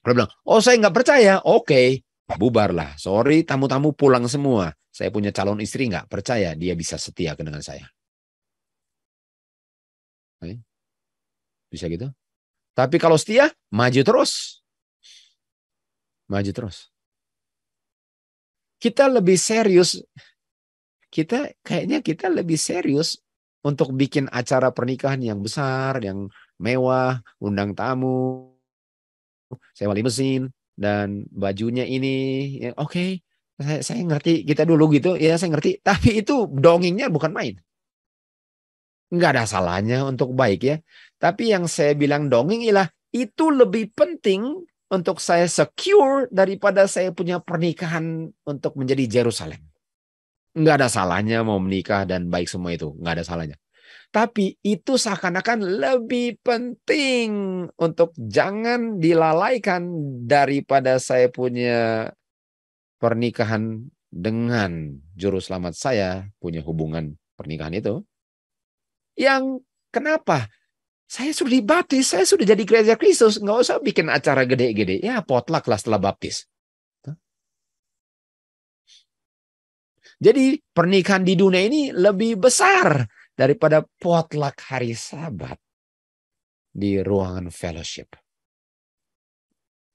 Kalau bilang oh saya nggak percaya, oke okay, bubarlah. Sorry tamu-tamu pulang semua. Saya punya calon istri nggak percaya dia bisa setia dengan saya. Bisa gitu. Tapi kalau setia maju terus, maju terus kita lebih serius kita kayaknya kita lebih serius untuk bikin acara pernikahan yang besar, yang mewah, undang tamu, sewa mesin dan bajunya ini, ya, oke, okay, saya, saya ngerti kita dulu gitu, ya saya ngerti. Tapi itu dongingnya bukan main. Nggak ada salahnya untuk baik ya. Tapi yang saya bilang dongeng ialah itu lebih penting untuk saya secure daripada saya punya pernikahan untuk menjadi Jerusalem. Nggak ada salahnya mau menikah dan baik semua itu. Nggak ada salahnya. Tapi itu seakan-akan lebih penting untuk jangan dilalaikan daripada saya punya pernikahan dengan juru selamat saya punya hubungan pernikahan itu. Yang kenapa? saya sudah dibaptis, saya sudah jadi gereja Kristus, nggak usah bikin acara gede-gede. Ya potluck lah setelah baptis. Jadi pernikahan di dunia ini lebih besar daripada potluck hari sabat di ruangan fellowship.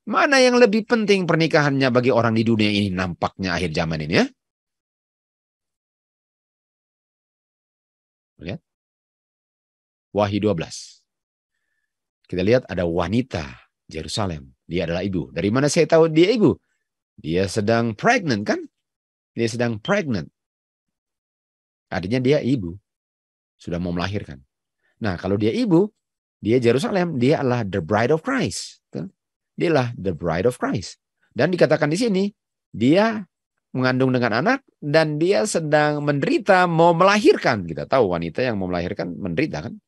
Mana yang lebih penting pernikahannya bagi orang di dunia ini nampaknya akhir zaman ini ya? Lihat. Wahyu 12 kita lihat ada wanita Jerusalem Dia adalah ibu. Dari mana saya tahu dia ibu? Dia sedang pregnant kan? Dia sedang pregnant. Artinya dia ibu. Sudah mau melahirkan. Nah kalau dia ibu, dia Jerusalem dia adalah the bride of Christ. Kan? Dia adalah the bride of Christ. Dan dikatakan di sini, dia mengandung dengan anak dan dia sedang menderita mau melahirkan. Kita tahu wanita yang mau melahirkan menderita kan?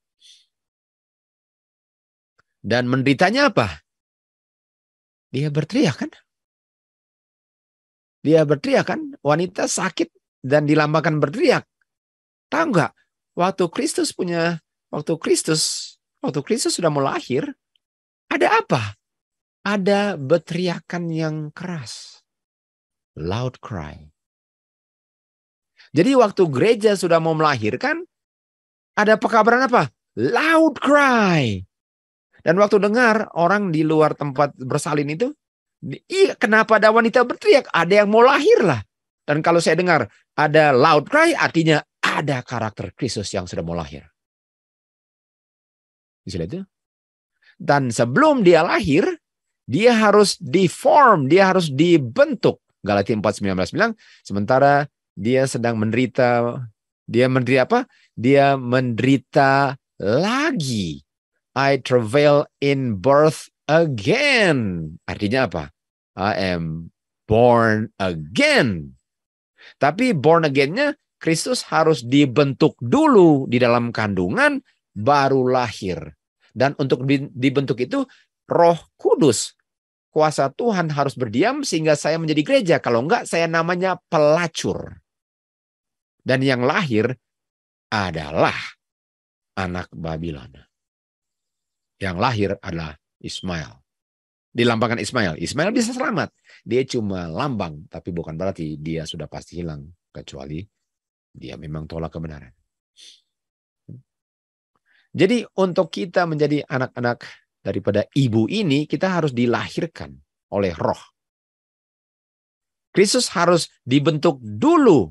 Dan menderitanya apa? Dia berteriak kan? Dia berteriak kan? Wanita sakit dan dilambangkan berteriak. Tahu nggak? Waktu Kristus punya, waktu Kristus, waktu Kristus sudah mau lahir, ada apa? Ada berteriakan yang keras. Loud cry. Jadi waktu gereja sudah mau melahirkan, ada pekabaran apa? Loud cry. Dan waktu dengar orang di luar tempat bersalin itu, iya kenapa ada wanita berteriak? Ada yang mau lahir lah. Dan kalau saya dengar ada loud cry, artinya ada karakter Kristus yang sudah mau lahir. Bisa lihat itu? Dan sebelum dia lahir, dia harus form, dia harus dibentuk. Galatia 19 bilang, sementara dia sedang menderita, dia menderita apa? Dia menderita lagi I travel in birth again. Artinya apa? I am born again. Tapi born again-nya Kristus harus dibentuk dulu di dalam kandungan baru lahir. Dan untuk dibentuk itu Roh Kudus kuasa Tuhan harus berdiam sehingga saya menjadi gereja. Kalau enggak saya namanya pelacur. Dan yang lahir adalah anak Babilona yang lahir adalah Ismail. Dilambangkan Ismail. Ismail bisa selamat. Dia cuma lambang, tapi bukan berarti dia sudah pasti hilang. Kecuali dia memang tolak kebenaran. Jadi untuk kita menjadi anak-anak daripada ibu ini, kita harus dilahirkan oleh roh. Kristus harus dibentuk dulu.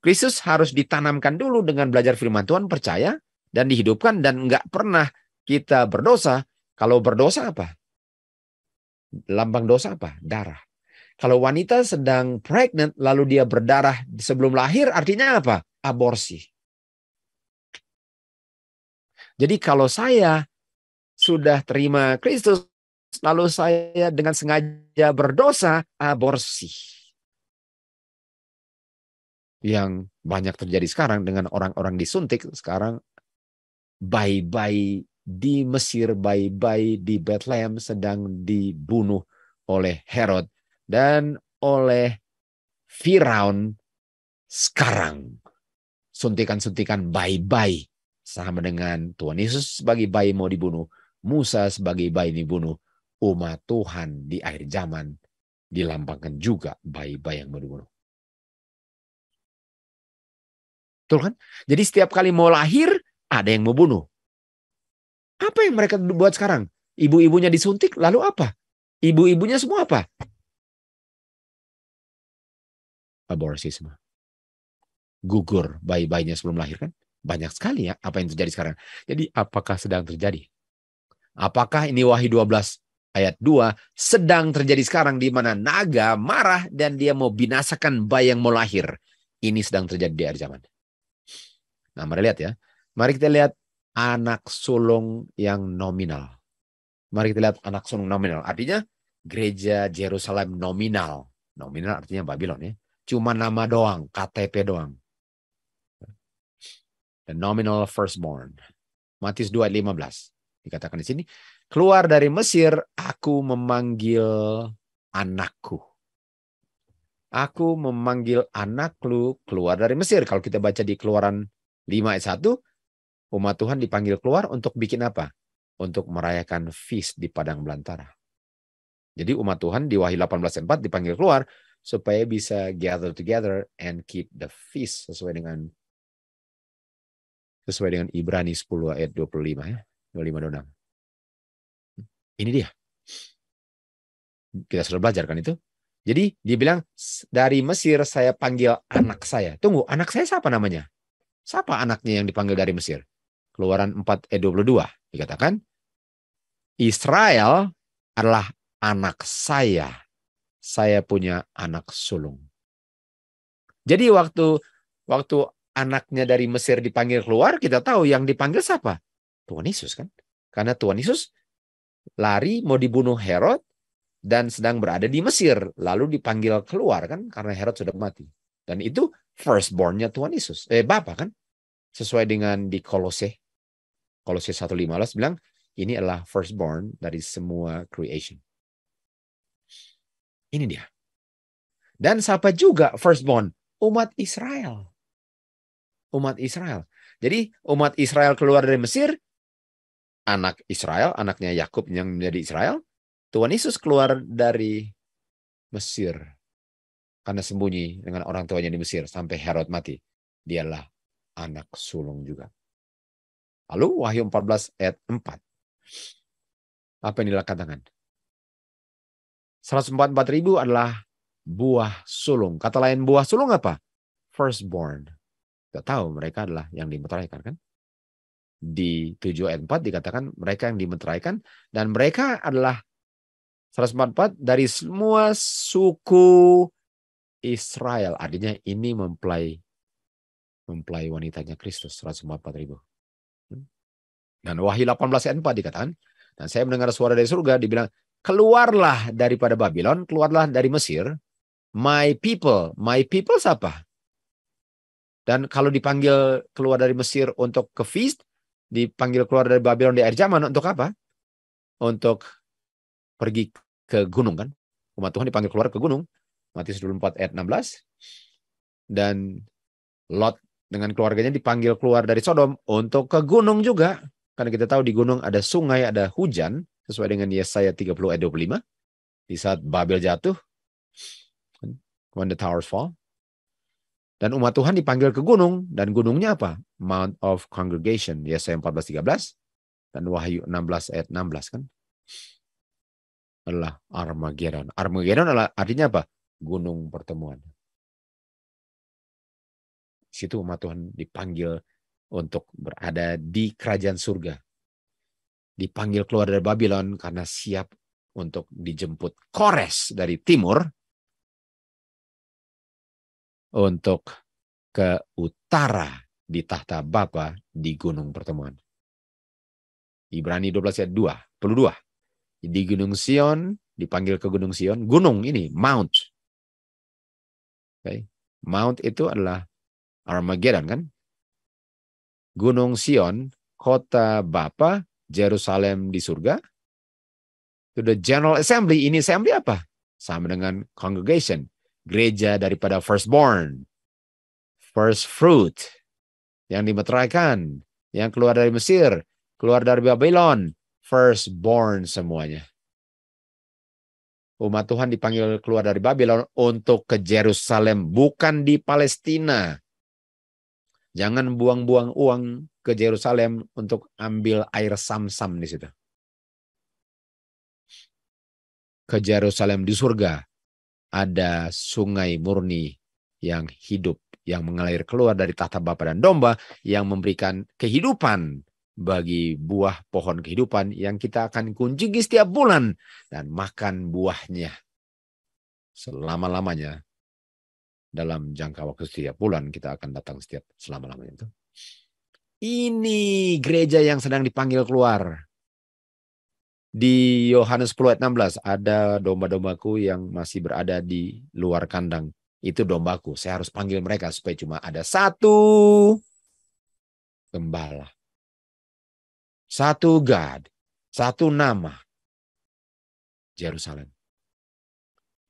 Kristus harus ditanamkan dulu dengan belajar firman Tuhan, percaya, dan dihidupkan. Dan nggak pernah kita berdosa, kalau berdosa apa? Lambang dosa apa? Darah. Kalau wanita sedang pregnant lalu dia berdarah sebelum lahir artinya apa? Aborsi. Jadi kalau saya sudah terima Kristus lalu saya dengan sengaja berdosa aborsi. Yang banyak terjadi sekarang dengan orang-orang disuntik sekarang bye-bye di Mesir bayi-bayi di Bethlehem sedang dibunuh oleh Herod dan oleh Firaun sekarang. Suntikan-suntikan bayi-bayi sama dengan Tuhan Yesus sebagai bayi mau dibunuh, Musa sebagai bayi dibunuh, umat Tuhan di akhir zaman dilambangkan juga bayi-bayi yang mau dibunuh. Betul kan? Jadi setiap kali mau lahir, ada yang mau bunuh. Apa yang mereka buat sekarang? Ibu-ibunya disuntik, lalu apa? Ibu-ibunya semua apa? Aborsi semua. Gugur bayi-bayinya sebelum lahir kan? Banyak sekali ya apa yang terjadi sekarang. Jadi apakah sedang terjadi? Apakah ini Wahyu 12 ayat 2 sedang terjadi sekarang di mana naga marah dan dia mau binasakan bayi yang mau lahir. Ini sedang terjadi di akhir zaman. Nah, mari lihat ya. Mari kita lihat anak sulung yang nominal. Mari kita lihat anak sulung nominal. Artinya gereja Jerusalem nominal. Nominal artinya Babylon ya. Cuma nama doang, KTP doang. The nominal firstborn. Matius 2 15. Dikatakan di sini, keluar dari Mesir aku memanggil anakku. Aku memanggil anakku keluar dari Mesir. Kalau kita baca di keluaran 5 ayat 1, Umat Tuhan dipanggil keluar untuk bikin apa? Untuk merayakan feast di padang belantara. Jadi umat Tuhan di Wahyu 18:4 dipanggil keluar supaya bisa gather together and keep the feast sesuai dengan sesuai dengan Ibrani 10 ayat 25 ya, 25 26. Ini dia. Kita sudah belajar kan itu? Jadi dia bilang dari Mesir saya panggil anak saya. Tunggu, anak saya siapa namanya? Siapa anaknya yang dipanggil dari Mesir? Keluaran 4 e 22 dikatakan Israel adalah anak saya. Saya punya anak sulung. Jadi waktu waktu anaknya dari Mesir dipanggil keluar, kita tahu yang dipanggil siapa? Tuhan Yesus kan? Karena Tuhan Yesus lari mau dibunuh Herod dan sedang berada di Mesir, lalu dipanggil keluar kan karena Herod sudah mati. Dan itu firstbornnya Tuhan Yesus, eh Bapak kan? Sesuai dengan di Kolose Kolose 1.15 bilang ini adalah firstborn dari semua creation. Ini dia. Dan siapa juga firstborn? Umat Israel. Umat Israel. Jadi umat Israel keluar dari Mesir, anak Israel, anaknya Yakub yang menjadi Israel, Tuhan Yesus keluar dari Mesir karena sembunyi dengan orang tuanya di Mesir sampai Herod mati. Dialah anak sulung juga. Lalu Wahyu 14 ayat 4. Apa yang dikatakan? 144 ribu adalah buah sulung. Kata lain buah sulung apa? Firstborn. Kita tahu mereka adalah yang dimeteraikan kan? Di 7 ayat 4 dikatakan mereka yang dimeteraikan. Dan mereka adalah 144 dari semua suku Israel. Artinya ini mempelai mempelai wanitanya Kristus 144 ribu. Dan Wahyu 18 ayat 4 dikatakan, dan saya mendengar suara dari surga dibilang, keluarlah daripada Babylon, keluarlah dari Mesir, my people, my people siapa? Dan kalau dipanggil keluar dari Mesir untuk ke feast, dipanggil keluar dari Babylon di air zaman untuk apa? Untuk pergi ke gunung kan? Umat Tuhan dipanggil keluar ke gunung. Matius 24 ayat 16. Dan Lot dengan keluarganya dipanggil keluar dari Sodom untuk ke gunung juga. Karena kita tahu di gunung ada sungai, ada hujan, sesuai dengan Yesaya 30 ayat 25. Di saat Babel jatuh, when the towers fall. Dan umat Tuhan dipanggil ke gunung, dan gunungnya apa? Mount of Congregation, Yesaya 14, 13, dan Wahyu 16 ayat 16 kan? Adalah Armageddon. Armageddon adalah artinya apa? Gunung pertemuan situ umat Tuhan dipanggil untuk berada di kerajaan surga. Dipanggil keluar dari Babylon karena siap untuk dijemput Kores dari timur untuk ke utara di tahta Bapa di Gunung Pertemuan. Ibrani 12 ayat 2, 22. Di Gunung Sion, dipanggil ke Gunung Sion. Gunung ini, Mount. Okay. Mount itu adalah Armageddon kan? Gunung Sion, kota Bapa, Jerusalem di surga. To the General Assembly, ini assembly apa? Sama dengan congregation, gereja daripada firstborn, first fruit, yang dimeteraikan, yang keluar dari Mesir, keluar dari Babylon, firstborn semuanya. Umat Tuhan dipanggil keluar dari Babylon untuk ke Jerusalem, bukan di Palestina. Jangan buang-buang uang ke Yerusalem untuk ambil air samsam di situ. Ke Yerusalem di surga ada sungai murni yang hidup, yang mengalir keluar dari tahta Bapa dan Domba yang memberikan kehidupan bagi buah pohon kehidupan yang kita akan kunjungi setiap bulan dan makan buahnya selama-lamanya dalam jangka waktu setiap bulan kita akan datang setiap selama-lamanya itu. Ini gereja yang sedang dipanggil keluar. Di Yohanes 10 ayat 16 ada domba-dombaku yang masih berada di luar kandang. Itu dombaku. Saya harus panggil mereka supaya cuma ada satu gembala. Satu God. Satu nama. Jerusalem.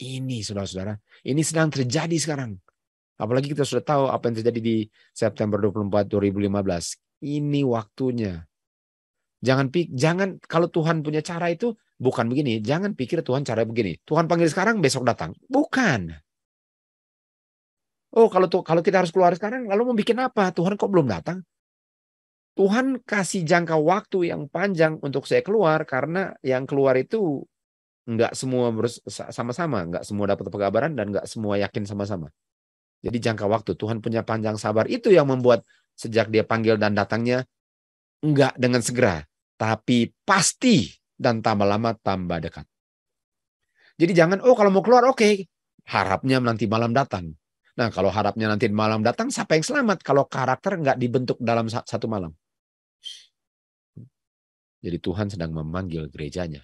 Ini saudara-saudara ini sedang terjadi sekarang. Apalagi kita sudah tahu apa yang terjadi di September 24 2015. Ini waktunya. Jangan pik, jangan kalau Tuhan punya cara itu bukan begini. Jangan pikir Tuhan cara begini. Tuhan panggil sekarang, besok datang. Bukan. Oh, kalau tuh kalau kita harus keluar sekarang, lalu mau bikin apa? Tuhan kok belum datang? Tuhan kasih jangka waktu yang panjang untuk saya keluar karena yang keluar itu nggak semua sama-sama, nggak semua dapat pekabaran dan nggak semua yakin sama-sama. Jadi jangka waktu Tuhan punya panjang sabar itu yang membuat sejak dia panggil dan datangnya nggak dengan segera, tapi pasti dan tambah lama tambah dekat. Jadi jangan oh kalau mau keluar oke, okay. harapnya nanti malam datang. Nah kalau harapnya nanti malam datang siapa yang selamat kalau karakter nggak dibentuk dalam satu malam. Jadi Tuhan sedang memanggil gerejanya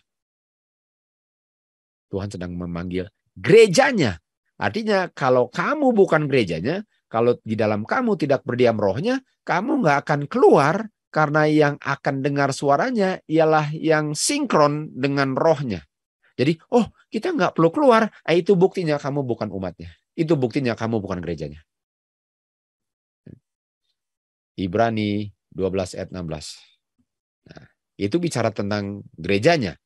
Tuhan sedang memanggil gerejanya. Artinya kalau kamu bukan gerejanya, kalau di dalam kamu tidak berdiam rohnya, kamu nggak akan keluar karena yang akan dengar suaranya ialah yang sinkron dengan rohnya. Jadi, oh kita nggak perlu keluar, eh, itu buktinya kamu bukan umatnya. Itu buktinya kamu bukan gerejanya. Ibrani 12 ayat 16. Nah, itu bicara tentang gerejanya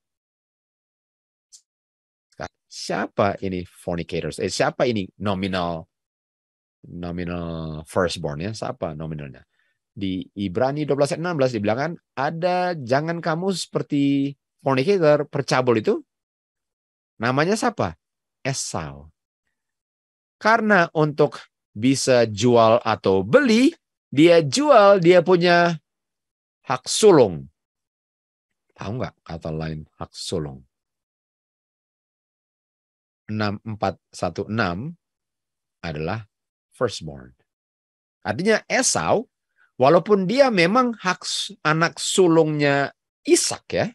siapa ini fornicators? Eh, siapa ini nominal nominal firstborn ya? Siapa nominalnya? Di Ibrani 12 ayat 16 dibilangkan ada jangan kamu seperti fornicator percabul itu. Namanya siapa? Esau. Karena untuk bisa jual atau beli, dia jual dia punya hak sulung. Tahu nggak kata lain hak sulung? 6416 adalah firstborn. Artinya Esau walaupun dia memang hak anak sulungnya Ishak ya.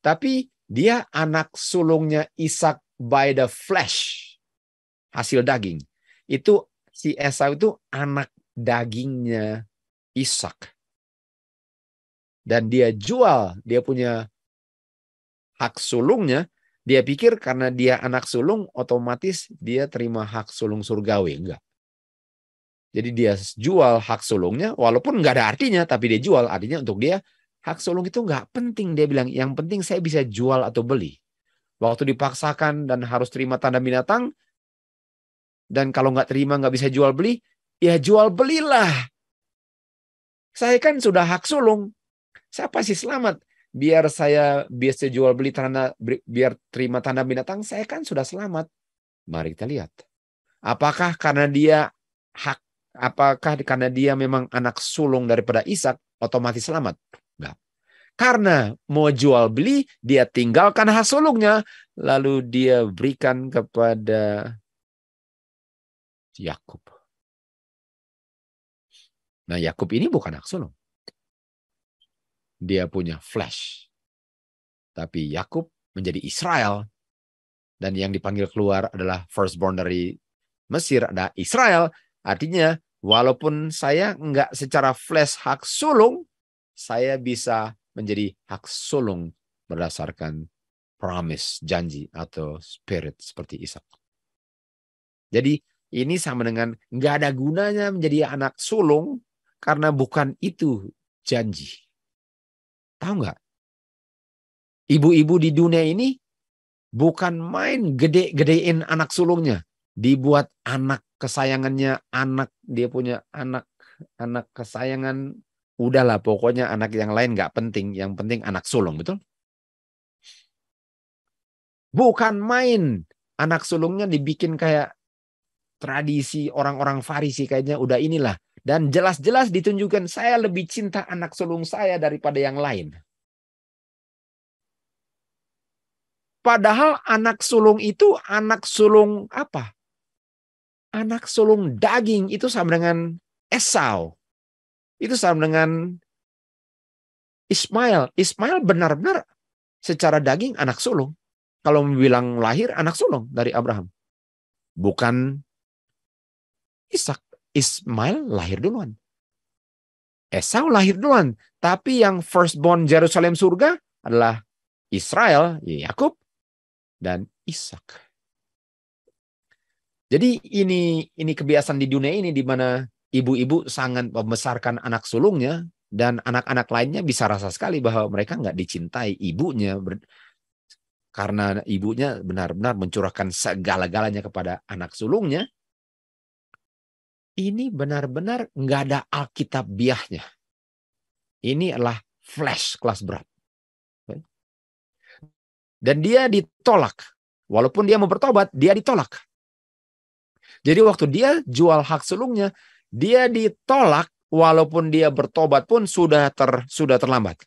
Tapi dia anak sulungnya Ishak by the flesh. Hasil daging. Itu si Esau itu anak dagingnya Ishak. Dan dia jual, dia punya hak sulungnya dia pikir karena dia anak sulung, otomatis dia terima hak sulung surgawi. Enggak. Jadi dia jual hak sulungnya, walaupun nggak ada artinya, tapi dia jual. Artinya untuk dia, hak sulung itu nggak penting. Dia bilang, yang penting saya bisa jual atau beli. Waktu dipaksakan dan harus terima tanda binatang, dan kalau nggak terima nggak bisa jual beli, ya jual belilah. Saya kan sudah hak sulung, saya pasti selamat biar saya biasa jual beli tanah biar terima tanda binatang saya kan sudah selamat mari kita lihat apakah karena dia hak apakah karena dia memang anak sulung daripada Ishak otomatis selamat enggak karena mau jual beli dia tinggalkan hak sulungnya lalu dia berikan kepada Yakub nah Yakub ini bukan anak sulung dia punya flash. Tapi Yakub menjadi Israel dan yang dipanggil keluar adalah firstborn dari Mesir ada Israel. Artinya walaupun saya nggak secara flash hak sulung, saya bisa menjadi hak sulung berdasarkan promise, janji atau spirit seperti Ishak. Jadi ini sama dengan nggak ada gunanya menjadi anak sulung karena bukan itu janji. Tahu nggak? Ibu-ibu di dunia ini bukan main gede-gedein anak sulungnya. Dibuat anak kesayangannya, anak dia punya anak anak kesayangan. Udahlah pokoknya anak yang lain nggak penting. Yang penting anak sulung, betul? Bukan main anak sulungnya dibikin kayak tradisi orang-orang Farisi kayaknya udah inilah dan jelas-jelas ditunjukkan saya lebih cinta anak sulung saya daripada yang lain. Padahal anak sulung itu anak sulung apa? Anak sulung daging itu sama dengan Esau. Itu sama dengan Ismail. Ismail benar-benar secara daging anak sulung. Kalau bilang lahir anak sulung dari Abraham. Bukan Ishak. Ismail lahir duluan. Esau lahir duluan, tapi yang firstborn Jerusalem surga adalah Israel, ya, Yakub dan Ishak. Jadi ini ini kebiasaan di dunia ini di mana ibu-ibu sangat membesarkan anak sulungnya dan anak-anak lainnya bisa rasa sekali bahwa mereka nggak dicintai ibunya karena ibunya benar-benar mencurahkan segala-galanya kepada anak sulungnya ini benar-benar nggak ada Alkitab biahnya. Ini adalah flash kelas berat. Dan dia ditolak. Walaupun dia mau bertobat, dia ditolak. Jadi waktu dia jual hak sulungnya, dia ditolak walaupun dia bertobat pun sudah ter sudah terlambat.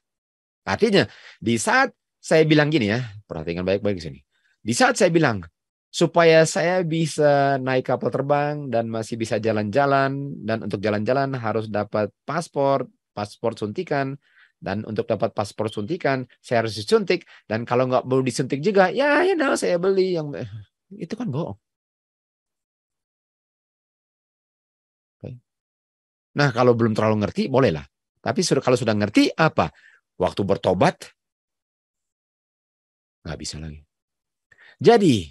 Artinya di saat saya bilang gini ya, perhatikan baik-baik di sini. Di saat saya bilang supaya saya bisa naik kapal terbang dan masih bisa jalan-jalan dan untuk jalan-jalan harus dapat paspor, paspor suntikan dan untuk dapat paspor suntikan saya harus disuntik dan kalau nggak perlu disuntik juga ya you know saya beli yang eh, itu kan bohong. Nah kalau belum terlalu ngerti bolehlah tapi kalau sudah ngerti apa waktu bertobat nggak bisa lagi. Jadi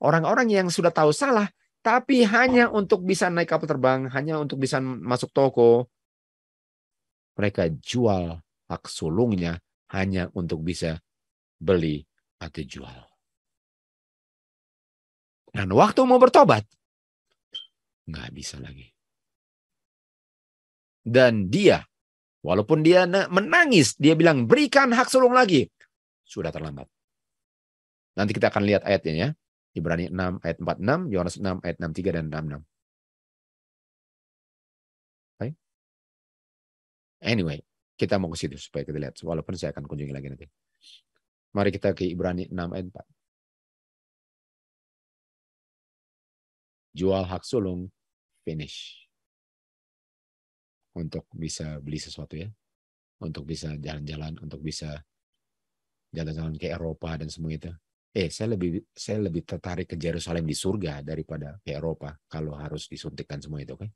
Orang-orang yang sudah tahu salah, tapi hanya untuk bisa naik kapal terbang, hanya untuk bisa masuk toko, mereka jual hak sulungnya hanya untuk bisa beli atau jual. Dan waktu mau bertobat, nggak bisa lagi. Dan dia, walaupun dia menangis, dia bilang berikan hak sulung lagi. Sudah terlambat. Nanti kita akan lihat ayatnya ya. Ibrani 6 ayat 46, Yohanes 6 ayat 63 dan 66. Baik. Anyway, kita mau ke situ supaya kita lihat. Walaupun saya akan kunjungi lagi nanti. Mari kita ke Ibrani 6 ayat 4. Jual hak sulung, finish. Untuk bisa beli sesuatu ya. Untuk bisa jalan-jalan, untuk bisa jalan-jalan ke Eropa dan semua itu eh saya lebih saya lebih tertarik ke Yerusalem di surga daripada ke Eropa kalau harus disuntikkan semua itu, oke?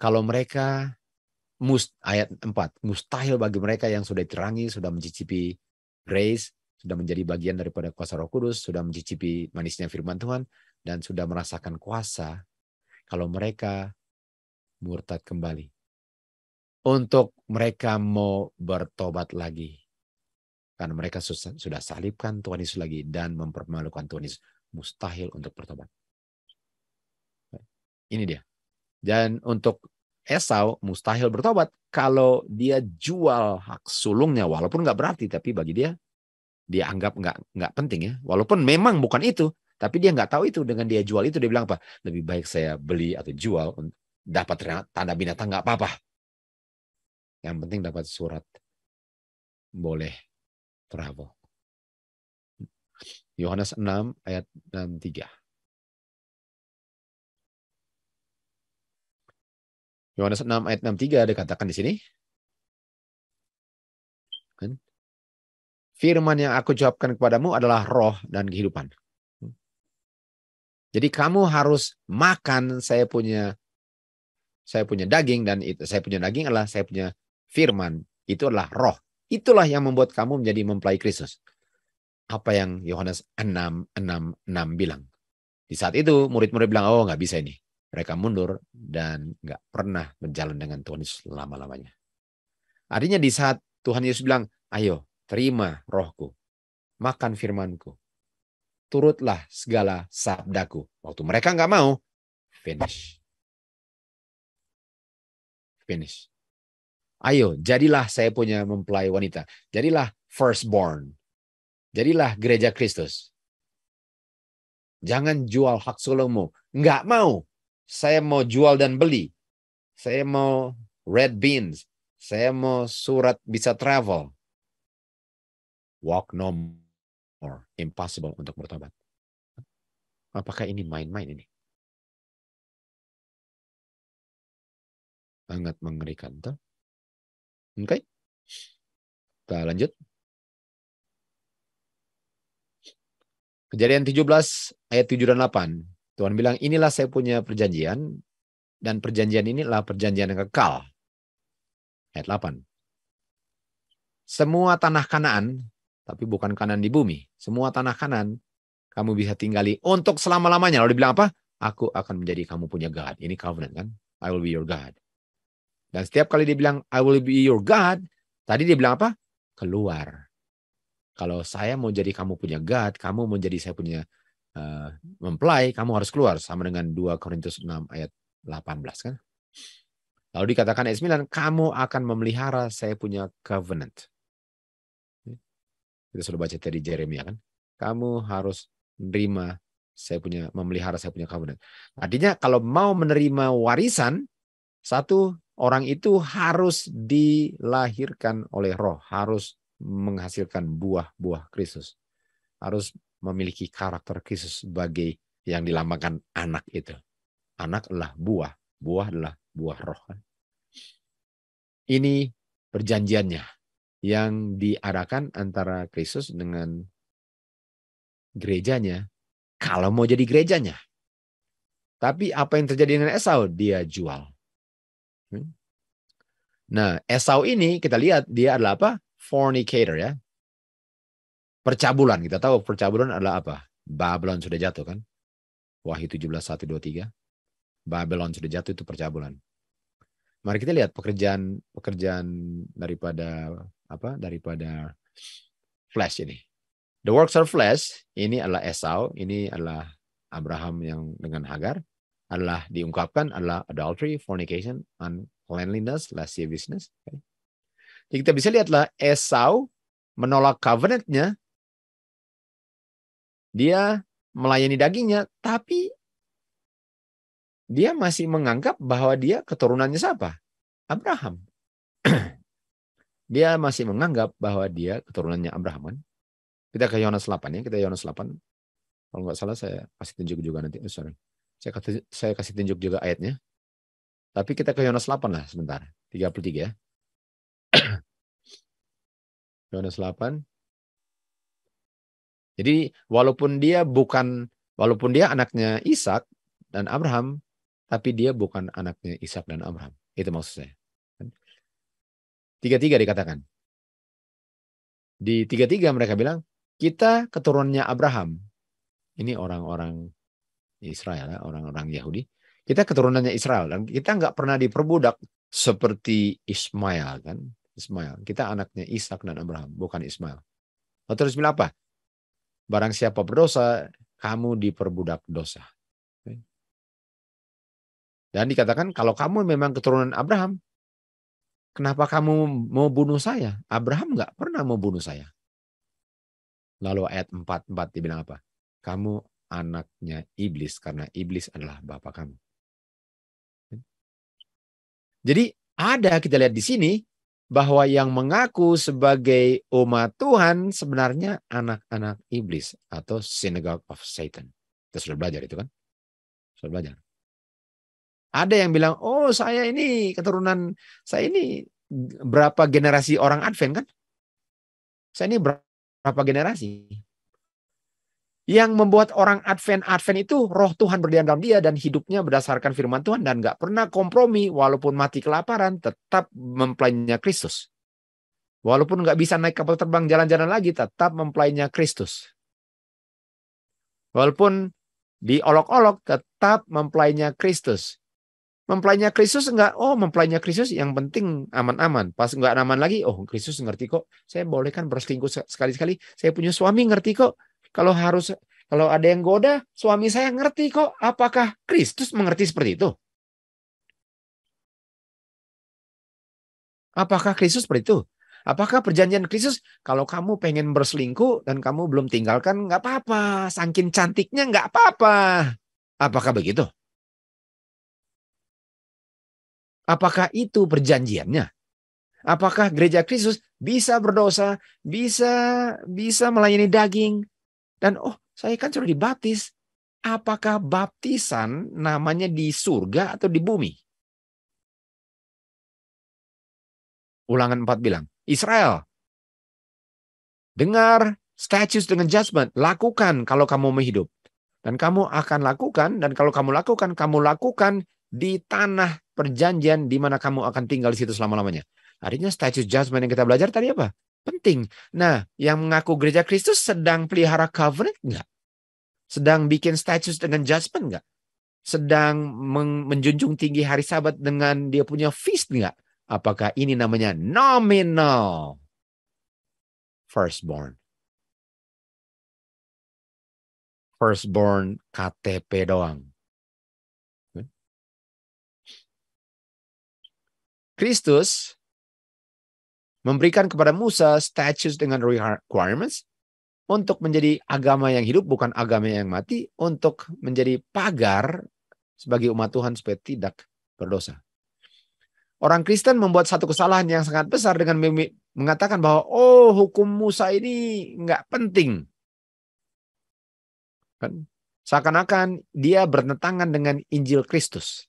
Kalau mereka must ayat 4, mustahil bagi mereka yang sudah terangi, sudah mencicipi grace, sudah menjadi bagian daripada kuasa Roh Kudus, sudah mencicipi manisnya firman Tuhan dan sudah merasakan kuasa kalau mereka murtad kembali. Untuk mereka mau bertobat lagi karena mereka sudah salibkan Tuhan Yesus lagi dan mempermalukan Tuhan Yesus. Mustahil untuk bertobat. Ini dia. Dan untuk Esau mustahil bertobat kalau dia jual hak sulungnya walaupun nggak berarti tapi bagi dia dia anggap nggak nggak penting ya walaupun memang bukan itu tapi dia nggak tahu itu dengan dia jual itu dia bilang apa lebih baik saya beli atau jual dapat tanda binatang nggak apa-apa yang penting dapat surat boleh travel. Yohanes 6 ayat 63. Yohanes 6 ayat 63 dikatakan di sini. Kan? Firman yang aku jawabkan kepadamu adalah roh dan kehidupan. Jadi kamu harus makan saya punya saya punya daging dan itu saya punya daging adalah saya punya firman itu adalah roh Itulah yang membuat kamu menjadi mempelai Kristus. Apa yang Yohanes 6, 6, 6 bilang. Di saat itu murid-murid bilang, oh nggak bisa ini. Mereka mundur dan nggak pernah berjalan dengan Tuhan Yesus lama-lamanya. Artinya di saat Tuhan Yesus bilang, ayo terima rohku, makan firmanku, turutlah segala sabdaku. Waktu mereka nggak mau, finish. Finish. Ayo, jadilah saya punya mempelai wanita. Jadilah firstborn. Jadilah gereja Kristus. Jangan jual hak sulungmu. Enggak mau. Saya mau jual dan beli. Saya mau red beans. Saya mau surat bisa travel. Walk no more. Impossible untuk bertobat. Apakah ini main-main ini? Sangat mengerikan. Tuh. Oke. Okay. Kita lanjut. Kejadian 17 ayat 7 dan 8. Tuhan bilang, inilah saya punya perjanjian. Dan perjanjian inilah perjanjian yang kekal. Ayat 8. Semua tanah kanaan, tapi bukan kanan di bumi. Semua tanah kanan kamu bisa tinggali untuk selama-lamanya. Lalu dibilang apa? Aku akan menjadi kamu punya God. Ini covenant kan? I will be your God. Dan setiap kali dia bilang, I will be your God, tadi dia bilang apa? Keluar. Kalau saya mau jadi kamu punya God, kamu mau jadi saya punya uh, mempelai, kamu harus keluar. Sama dengan 2 Korintus 6 ayat 18 kan. Lalu dikatakan ayat 9, kamu akan memelihara saya punya covenant. Ya. Kita sudah baca tadi Jeremia kan. Kamu harus menerima saya punya memelihara saya punya covenant. Artinya kalau mau menerima warisan, satu orang itu harus dilahirkan oleh roh, harus menghasilkan buah-buah Kristus. Harus memiliki karakter Kristus sebagai yang dilambangkan anak itu. Anak adalah buah, buah adalah buah roh. Ini perjanjiannya yang diadakan antara Kristus dengan gerejanya kalau mau jadi gerejanya. Tapi apa yang terjadi dengan Esau? Dia jual Hmm. Nah, Esau ini kita lihat dia adalah apa? Fornicator ya. Percabulan. Kita tahu percabulan adalah apa? Babylon sudah jatuh kan? Wahyu 17, 1, 2, 3. Babylon sudah jatuh itu percabulan. Mari kita lihat pekerjaan pekerjaan daripada apa? Daripada flesh ini. The works are flesh ini adalah Esau, ini adalah Abraham yang dengan Hagar adalah diungkapkan adalah adultery, fornication, uncleanliness, lasciviousness. Okay. Jadi kita bisa lihatlah Esau menolak covenantnya, dia melayani dagingnya, tapi dia masih menganggap bahwa dia keturunannya siapa? Abraham. dia masih menganggap bahwa dia keturunannya Abraham kan? Kita ke Yohanes 8 ya, kita Yohanes 8. Kalau nggak salah saya pasti tunjuk juga nanti. Oh, sorry. Saya, kata, saya kasih tunjuk juga ayatnya. Tapi kita ke Yohanes 8 lah sebentar. 33 ya. Yohanes 8. Jadi walaupun dia bukan walaupun dia anaknya Ishak dan Abraham, tapi dia bukan anaknya Ishak dan Abraham. Itu maksud saya. Tiga-tiga dikatakan. Di tiga-tiga mereka bilang, kita keturunannya Abraham. Ini orang-orang Israel, ya, orang-orang Yahudi. Kita keturunannya Israel dan kita nggak pernah diperbudak seperti Ismail kan. Ismail. Kita anaknya Ishak dan Abraham, bukan Ismail. Lalu terus bilang apa? Barang siapa berdosa, kamu diperbudak dosa. Dan dikatakan kalau kamu memang keturunan Abraham, kenapa kamu mau bunuh saya? Abraham nggak pernah mau bunuh saya. Lalu ayat 44 dibilang apa? Kamu anaknya iblis karena iblis adalah bapak kamu. Jadi ada kita lihat di sini bahwa yang mengaku sebagai umat Tuhan sebenarnya anak-anak iblis atau synagogue of Satan. Kita sudah belajar itu kan? Sudah belajar. Ada yang bilang, oh saya ini keturunan, saya ini berapa generasi orang Advent kan? Saya ini berapa generasi? yang membuat orang Advent Advent itu roh Tuhan berdiam dalam dia dan hidupnya berdasarkan firman Tuhan dan nggak pernah kompromi walaupun mati kelaparan tetap mempelainya Kristus. Walaupun nggak bisa naik kapal terbang jalan-jalan lagi tetap mempelainya Kristus. Walaupun diolok-olok tetap mempelainya Kristus. Mempelainya Kristus enggak, oh mempelainya Kristus yang penting aman-aman. Pas enggak aman lagi, oh Kristus ngerti kok. Saya boleh kan berselingkuh sekali-sekali. Saya punya suami ngerti kok. Kalau harus kalau ada yang goda, suami saya ngerti kok. Apakah Kristus mengerti seperti itu? Apakah Kristus seperti itu? Apakah perjanjian Kristus kalau kamu pengen berselingkuh dan kamu belum tinggalkan nggak apa-apa, saking cantiknya nggak apa-apa. Apakah begitu? Apakah itu perjanjiannya? Apakah gereja Kristus bisa berdosa, bisa bisa melayani daging, dan oh, saya kan sudah dibaptis. Apakah baptisan namanya di surga atau di bumi? Ulangan 4 bilang, Israel, dengar statutes dengan judgment, lakukan kalau kamu mau hidup. Dan kamu akan lakukan, dan kalau kamu lakukan, kamu lakukan di tanah perjanjian di mana kamu akan tinggal di situ selama-lamanya. Artinya statutes judgment yang kita belajar tadi apa? Penting. Nah, yang mengaku gereja Kristus sedang pelihara covenant enggak? Sedang bikin status dengan judgment enggak? Sedang menjunjung tinggi hari sabat dengan dia punya feast enggak? Apakah ini namanya nominal firstborn? Firstborn KTP doang. Hmm? Kristus memberikan kepada Musa statutes dengan requirements untuk menjadi agama yang hidup bukan agama yang mati untuk menjadi pagar sebagai umat Tuhan supaya tidak berdosa. Orang Kristen membuat satu kesalahan yang sangat besar dengan mengatakan bahwa oh hukum Musa ini nggak penting. Kan? Seakan-akan dia bertentangan dengan Injil Kristus.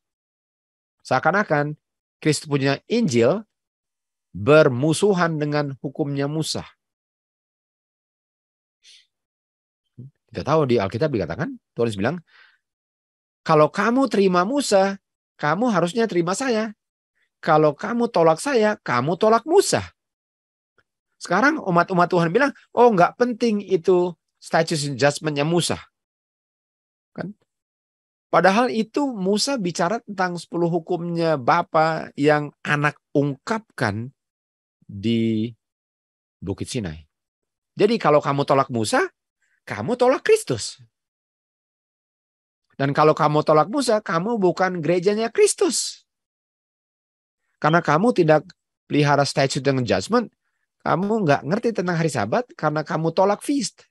Seakan-akan Kristus punya Injil, bermusuhan dengan hukumnya Musa. Kita tahu di Alkitab dikatakan, Tuhan bilang, kalau kamu terima Musa, kamu harusnya terima saya. Kalau kamu tolak saya, kamu tolak Musa. Sekarang umat-umat Tuhan bilang, oh nggak penting itu status adjustmentnya Musa. Kan? Padahal itu Musa bicara tentang 10 hukumnya Bapa yang anak ungkapkan di Bukit Sinai. Jadi kalau kamu tolak Musa, kamu tolak Kristus. Dan kalau kamu tolak Musa, kamu bukan gerejanya Kristus. Karena kamu tidak pelihara statute dengan judgment, kamu nggak ngerti tentang hari sabat karena kamu tolak feast.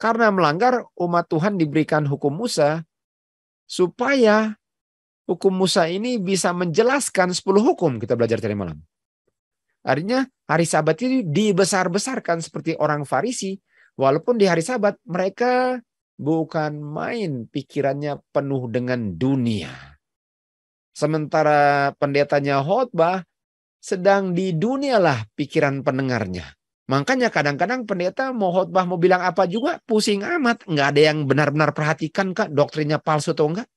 Karena melanggar, umat Tuhan diberikan hukum Musa supaya hukum Musa ini bisa menjelaskan 10 hukum kita belajar tadi malam. Artinya hari sabat ini dibesar-besarkan seperti orang Farisi. Walaupun di hari sabat mereka bukan main pikirannya penuh dengan dunia. Sementara pendetanya khotbah sedang di dunialah pikiran pendengarnya. Makanya kadang-kadang pendeta mau khotbah mau bilang apa juga pusing amat. Nggak ada yang benar-benar perhatikan kak doktrinnya palsu atau enggak.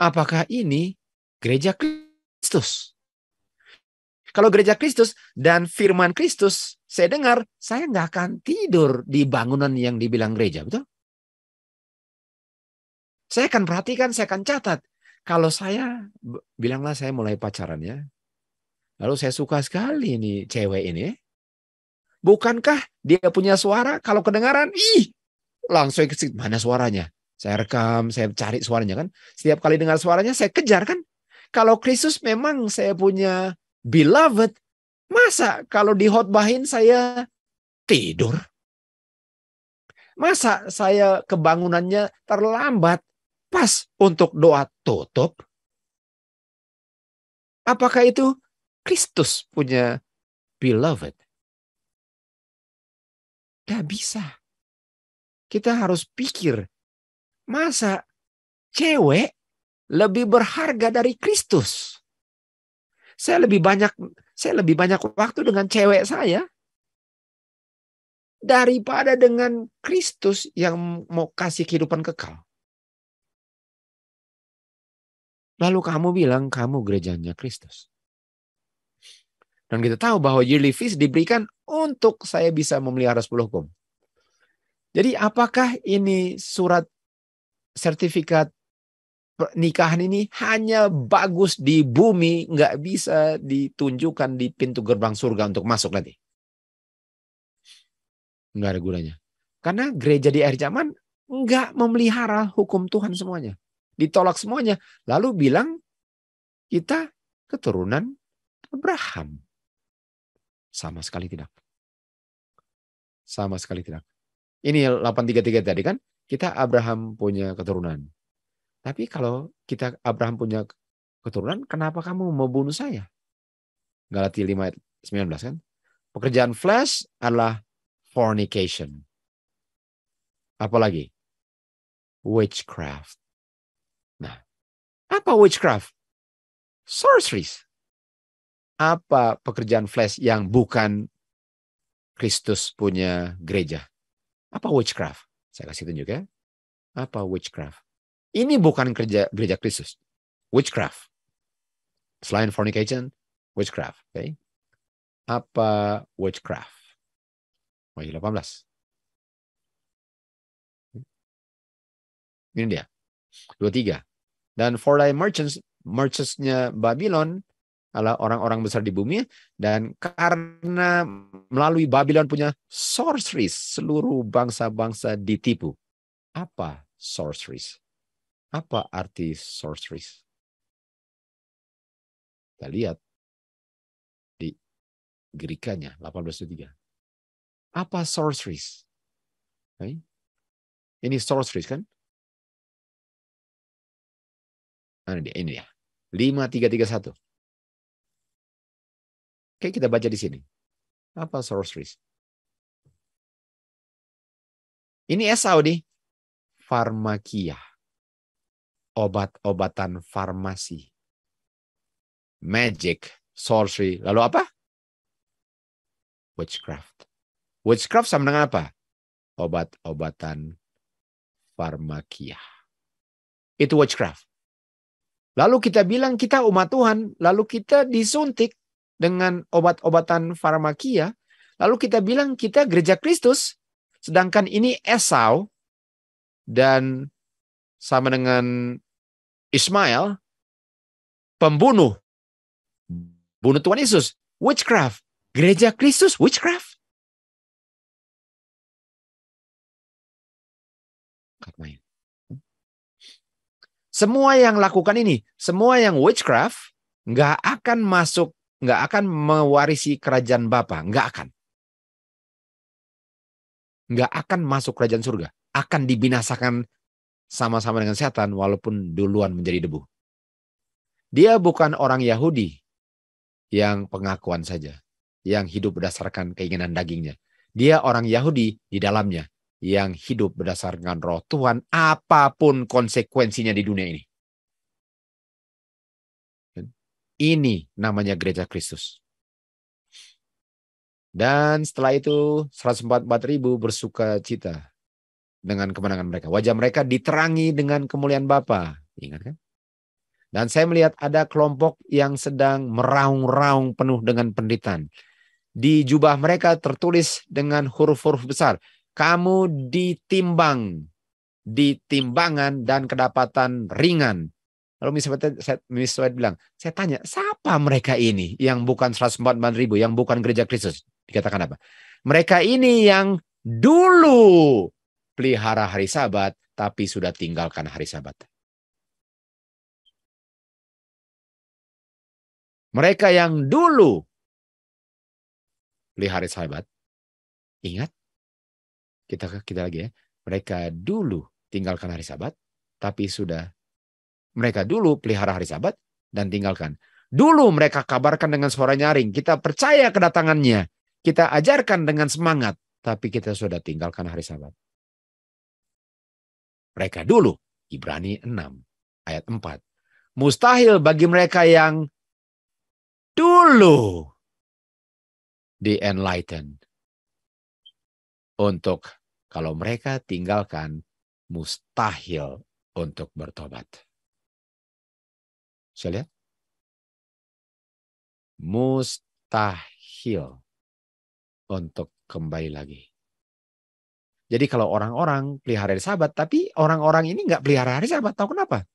apakah ini gereja Kristus? Kalau gereja Kristus dan firman Kristus, saya dengar, saya nggak akan tidur di bangunan yang dibilang gereja, betul? Saya akan perhatikan, saya akan catat. Kalau saya, bilanglah saya mulai pacaran ya. Lalu saya suka sekali ini cewek ini. Bukankah dia punya suara kalau kedengaran, ih, langsung ke mana suaranya? Saya rekam, saya cari suaranya kan. Setiap kali dengar suaranya saya kejar kan. Kalau Kristus memang saya punya beloved, masa kalau dihotbahin saya tidur? Masa saya kebangunannya terlambat pas untuk doa tutup? Apakah itu Kristus punya beloved? Gak bisa. Kita harus pikir Masa cewek lebih berharga dari Kristus? Saya lebih banyak saya lebih banyak waktu dengan cewek saya daripada dengan Kristus yang mau kasih kehidupan kekal. Lalu kamu bilang kamu gerejanya Kristus. Dan kita tahu bahwa yearly fees diberikan untuk saya bisa memelihara sepuluh hukum. Jadi apakah ini surat sertifikat pernikahan ini hanya bagus di bumi, nggak bisa ditunjukkan di pintu gerbang surga untuk masuk nanti. Nggak ada gunanya. Karena gereja di akhir zaman nggak memelihara hukum Tuhan semuanya. Ditolak semuanya. Lalu bilang kita keturunan Abraham. Sama sekali tidak. Sama sekali tidak. Ini 833 tadi kan kita Abraham punya keturunan. Tapi kalau kita Abraham punya keturunan, kenapa kamu membunuh saya? Galatia 5 ayat 19 kan? Pekerjaan flesh adalah fornication. Apalagi? Witchcraft. Nah, apa witchcraft? Sorceries. Apa pekerjaan flesh yang bukan Kristus punya gereja? Apa witchcraft? Saya kasih tunjuk ya. Apa witchcraft? Ini bukan kerja gereja Kristus. Witchcraft. Selain fornication, witchcraft. Okay. Apa witchcraft? Wahyu 18. Ini dia. 23. Dan for thy merchants, merchantsnya Babylon, adalah orang-orang besar di bumi dan karena melalui Babylon punya sorceries seluruh bangsa-bangsa ditipu. Apa sorceries? Apa arti sorceries? Kita lihat di Gerikanya 1823. Apa sorceries? Ini sorceries kan? Nah, ini dia. Ini dia. 5331. Oke, kita baca di sini. Apa sorceries? Ini Esau nih. Farmakia. Obat-obatan farmasi. Magic, sorcery. Lalu apa? Witchcraft. Witchcraft sama dengan apa? Obat-obatan farmakia. Itu witchcraft. Lalu kita bilang kita umat Tuhan, lalu kita disuntik dengan obat-obatan farmakia, lalu kita bilang kita gereja Kristus, sedangkan ini Esau dan sama dengan Ismail, pembunuh, bunuh Tuhan Yesus, witchcraft, gereja Kristus, witchcraft. Semua yang lakukan ini, semua yang witchcraft, nggak akan masuk nggak akan mewarisi kerajaan Bapa, nggak akan. Nggak akan masuk kerajaan surga, akan dibinasakan sama-sama dengan setan walaupun duluan menjadi debu. Dia bukan orang Yahudi yang pengakuan saja, yang hidup berdasarkan keinginan dagingnya. Dia orang Yahudi di dalamnya yang hidup berdasarkan roh Tuhan apapun konsekuensinya di dunia ini. Ini namanya gereja Kristus. Dan setelah itu 144 ribu bersuka cita dengan kemenangan mereka. Wajah mereka diterangi dengan kemuliaan Bapa. Ingat kan? Dan saya melihat ada kelompok yang sedang meraung-raung penuh dengan penderitaan. Di jubah mereka tertulis dengan huruf-huruf besar. Kamu ditimbang ditimbangan dan kedapatan ringan Lalu Miss White, Miss White bilang, saya tanya, siapa mereka ini yang bukan 144 ribu, yang bukan gereja Kristus? Dikatakan apa? Mereka ini yang dulu pelihara hari sabat, tapi sudah tinggalkan hari sabat. Mereka yang dulu pelihara hari sabat, ingat, kita kita lagi ya, mereka dulu tinggalkan hari sabat, tapi sudah mereka dulu pelihara hari sabat dan tinggalkan. Dulu mereka kabarkan dengan suara nyaring, kita percaya kedatangannya, kita ajarkan dengan semangat, tapi kita sudah tinggalkan hari sabat. Mereka dulu, Ibrani 6 ayat 4. Mustahil bagi mereka yang dulu di enlighten untuk kalau mereka tinggalkan mustahil untuk bertobat. Saya lihat. Mustahil untuk kembali lagi. Jadi kalau orang-orang pelihara hari sabat, tapi orang-orang ini nggak pelihara hari sabat, tahu kenapa?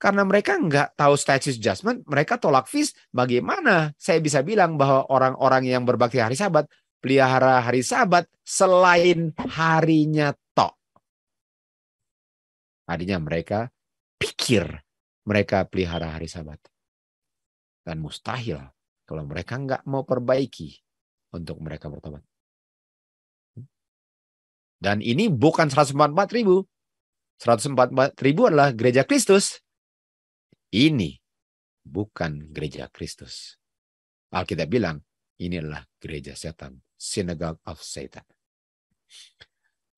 Karena mereka nggak tahu status judgment, mereka tolak fis. Bagaimana saya bisa bilang bahwa orang-orang yang berbakti hari sabat, pelihara hari sabat selain harinya tok. Artinya mereka pikir mereka pelihara hari sabat. Dan mustahil kalau mereka nggak mau perbaiki untuk mereka bertobat. Dan ini bukan 144 ribu. 144 ribu adalah gereja Kristus. Ini bukan gereja Kristus. Alkitab bilang ini adalah gereja setan. Synagogue of Satan.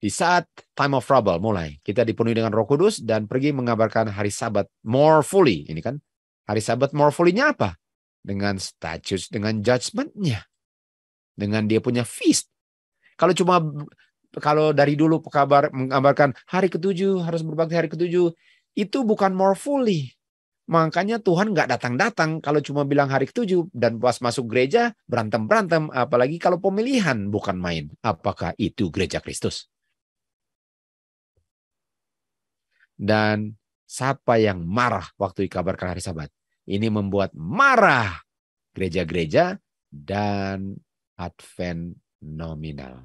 Di saat time of trouble mulai, kita dipenuhi dengan Roh Kudus dan pergi mengabarkan hari Sabat more fully. Ini kan hari Sabat more fully-nya apa? Dengan status, dengan judgment-nya. Dengan dia punya feast. Kalau cuma kalau dari dulu kabar mengabarkan hari ketujuh harus berbakti hari ketujuh itu bukan more fully. Makanya Tuhan nggak datang-datang kalau cuma bilang hari ketujuh dan pas masuk gereja berantem-berantem apalagi kalau pemilihan bukan main. Apakah itu gereja Kristus? dan siapa yang marah waktu dikabarkan hari Sabat. Ini membuat marah gereja-gereja dan Advent nominal.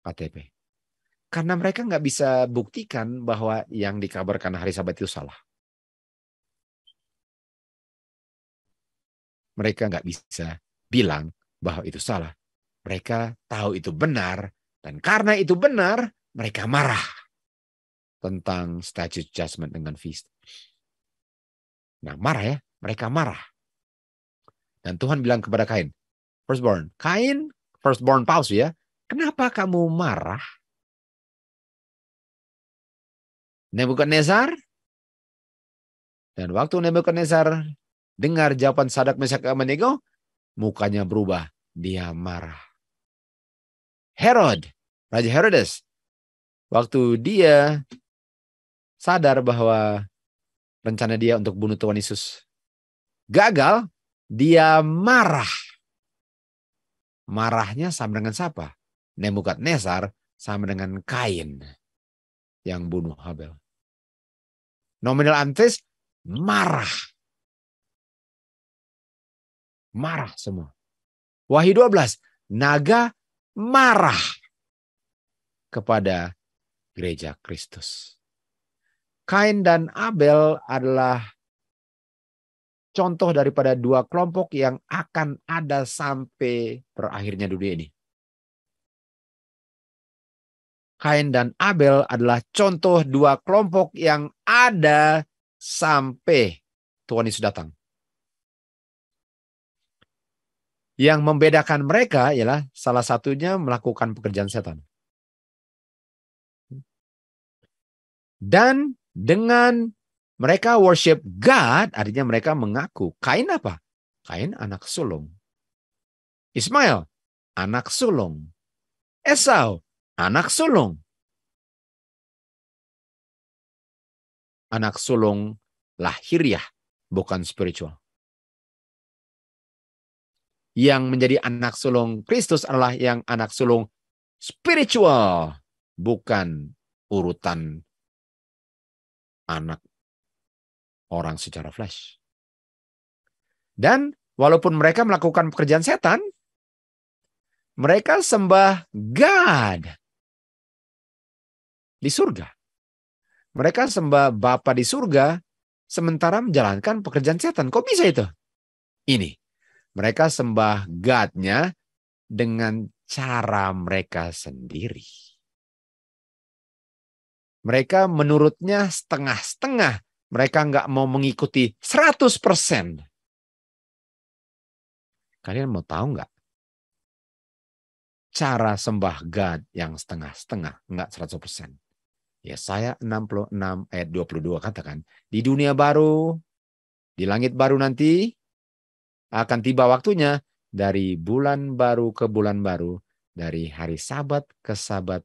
KTP. Karena mereka nggak bisa buktikan bahwa yang dikabarkan hari Sabat itu salah. Mereka nggak bisa bilang bahwa itu salah. Mereka tahu itu benar, dan karena itu benar, mereka marah tentang statute judgment dengan feast. Nah, marah ya. Mereka marah. Dan Tuhan bilang kepada Kain, firstborn. Kain, firstborn palsu ya. Kenapa kamu marah? Nebukadnezar. Dan waktu Nebukadnezar dengar jawaban Sadak Mesak Abednego, mukanya berubah. Dia marah. Herod, Raja Herodes. Waktu dia sadar bahwa rencana dia untuk bunuh Tuhan Yesus gagal, dia marah. Marahnya sama dengan siapa? Nebukadnezar sama dengan Kain yang bunuh Habel. Nominal antis marah. Marah semua. Wahyu 12, naga marah kepada gereja Kristus. Kain dan Abel adalah contoh daripada dua kelompok yang akan ada sampai berakhirnya dunia ini. Kain dan Abel adalah contoh dua kelompok yang ada sampai Tuhan Yesus datang. Yang membedakan mereka ialah salah satunya melakukan pekerjaan setan. Dan dengan mereka worship God, artinya mereka mengaku. Kain apa? Kain anak sulung. Ismail, anak sulung. Esau, anak sulung. Anak sulung lahiriah, bukan spiritual. Yang menjadi anak sulung Kristus adalah yang anak sulung spiritual, bukan urutan anak orang secara flash. Dan walaupun mereka melakukan pekerjaan setan, mereka sembah God di surga. Mereka sembah Bapa di surga sementara menjalankan pekerjaan setan. Kok bisa itu? Ini. Mereka sembah God-nya dengan cara mereka sendiri. Mereka menurutnya setengah-setengah. Mereka nggak mau mengikuti 100%. Kalian mau tahu nggak? Cara sembah God yang setengah-setengah, nggak 100%. Ya, saya 66 ayat 22 katakan, di dunia baru, di langit baru nanti, akan tiba waktunya dari bulan baru ke bulan baru, dari hari sabat ke sabat,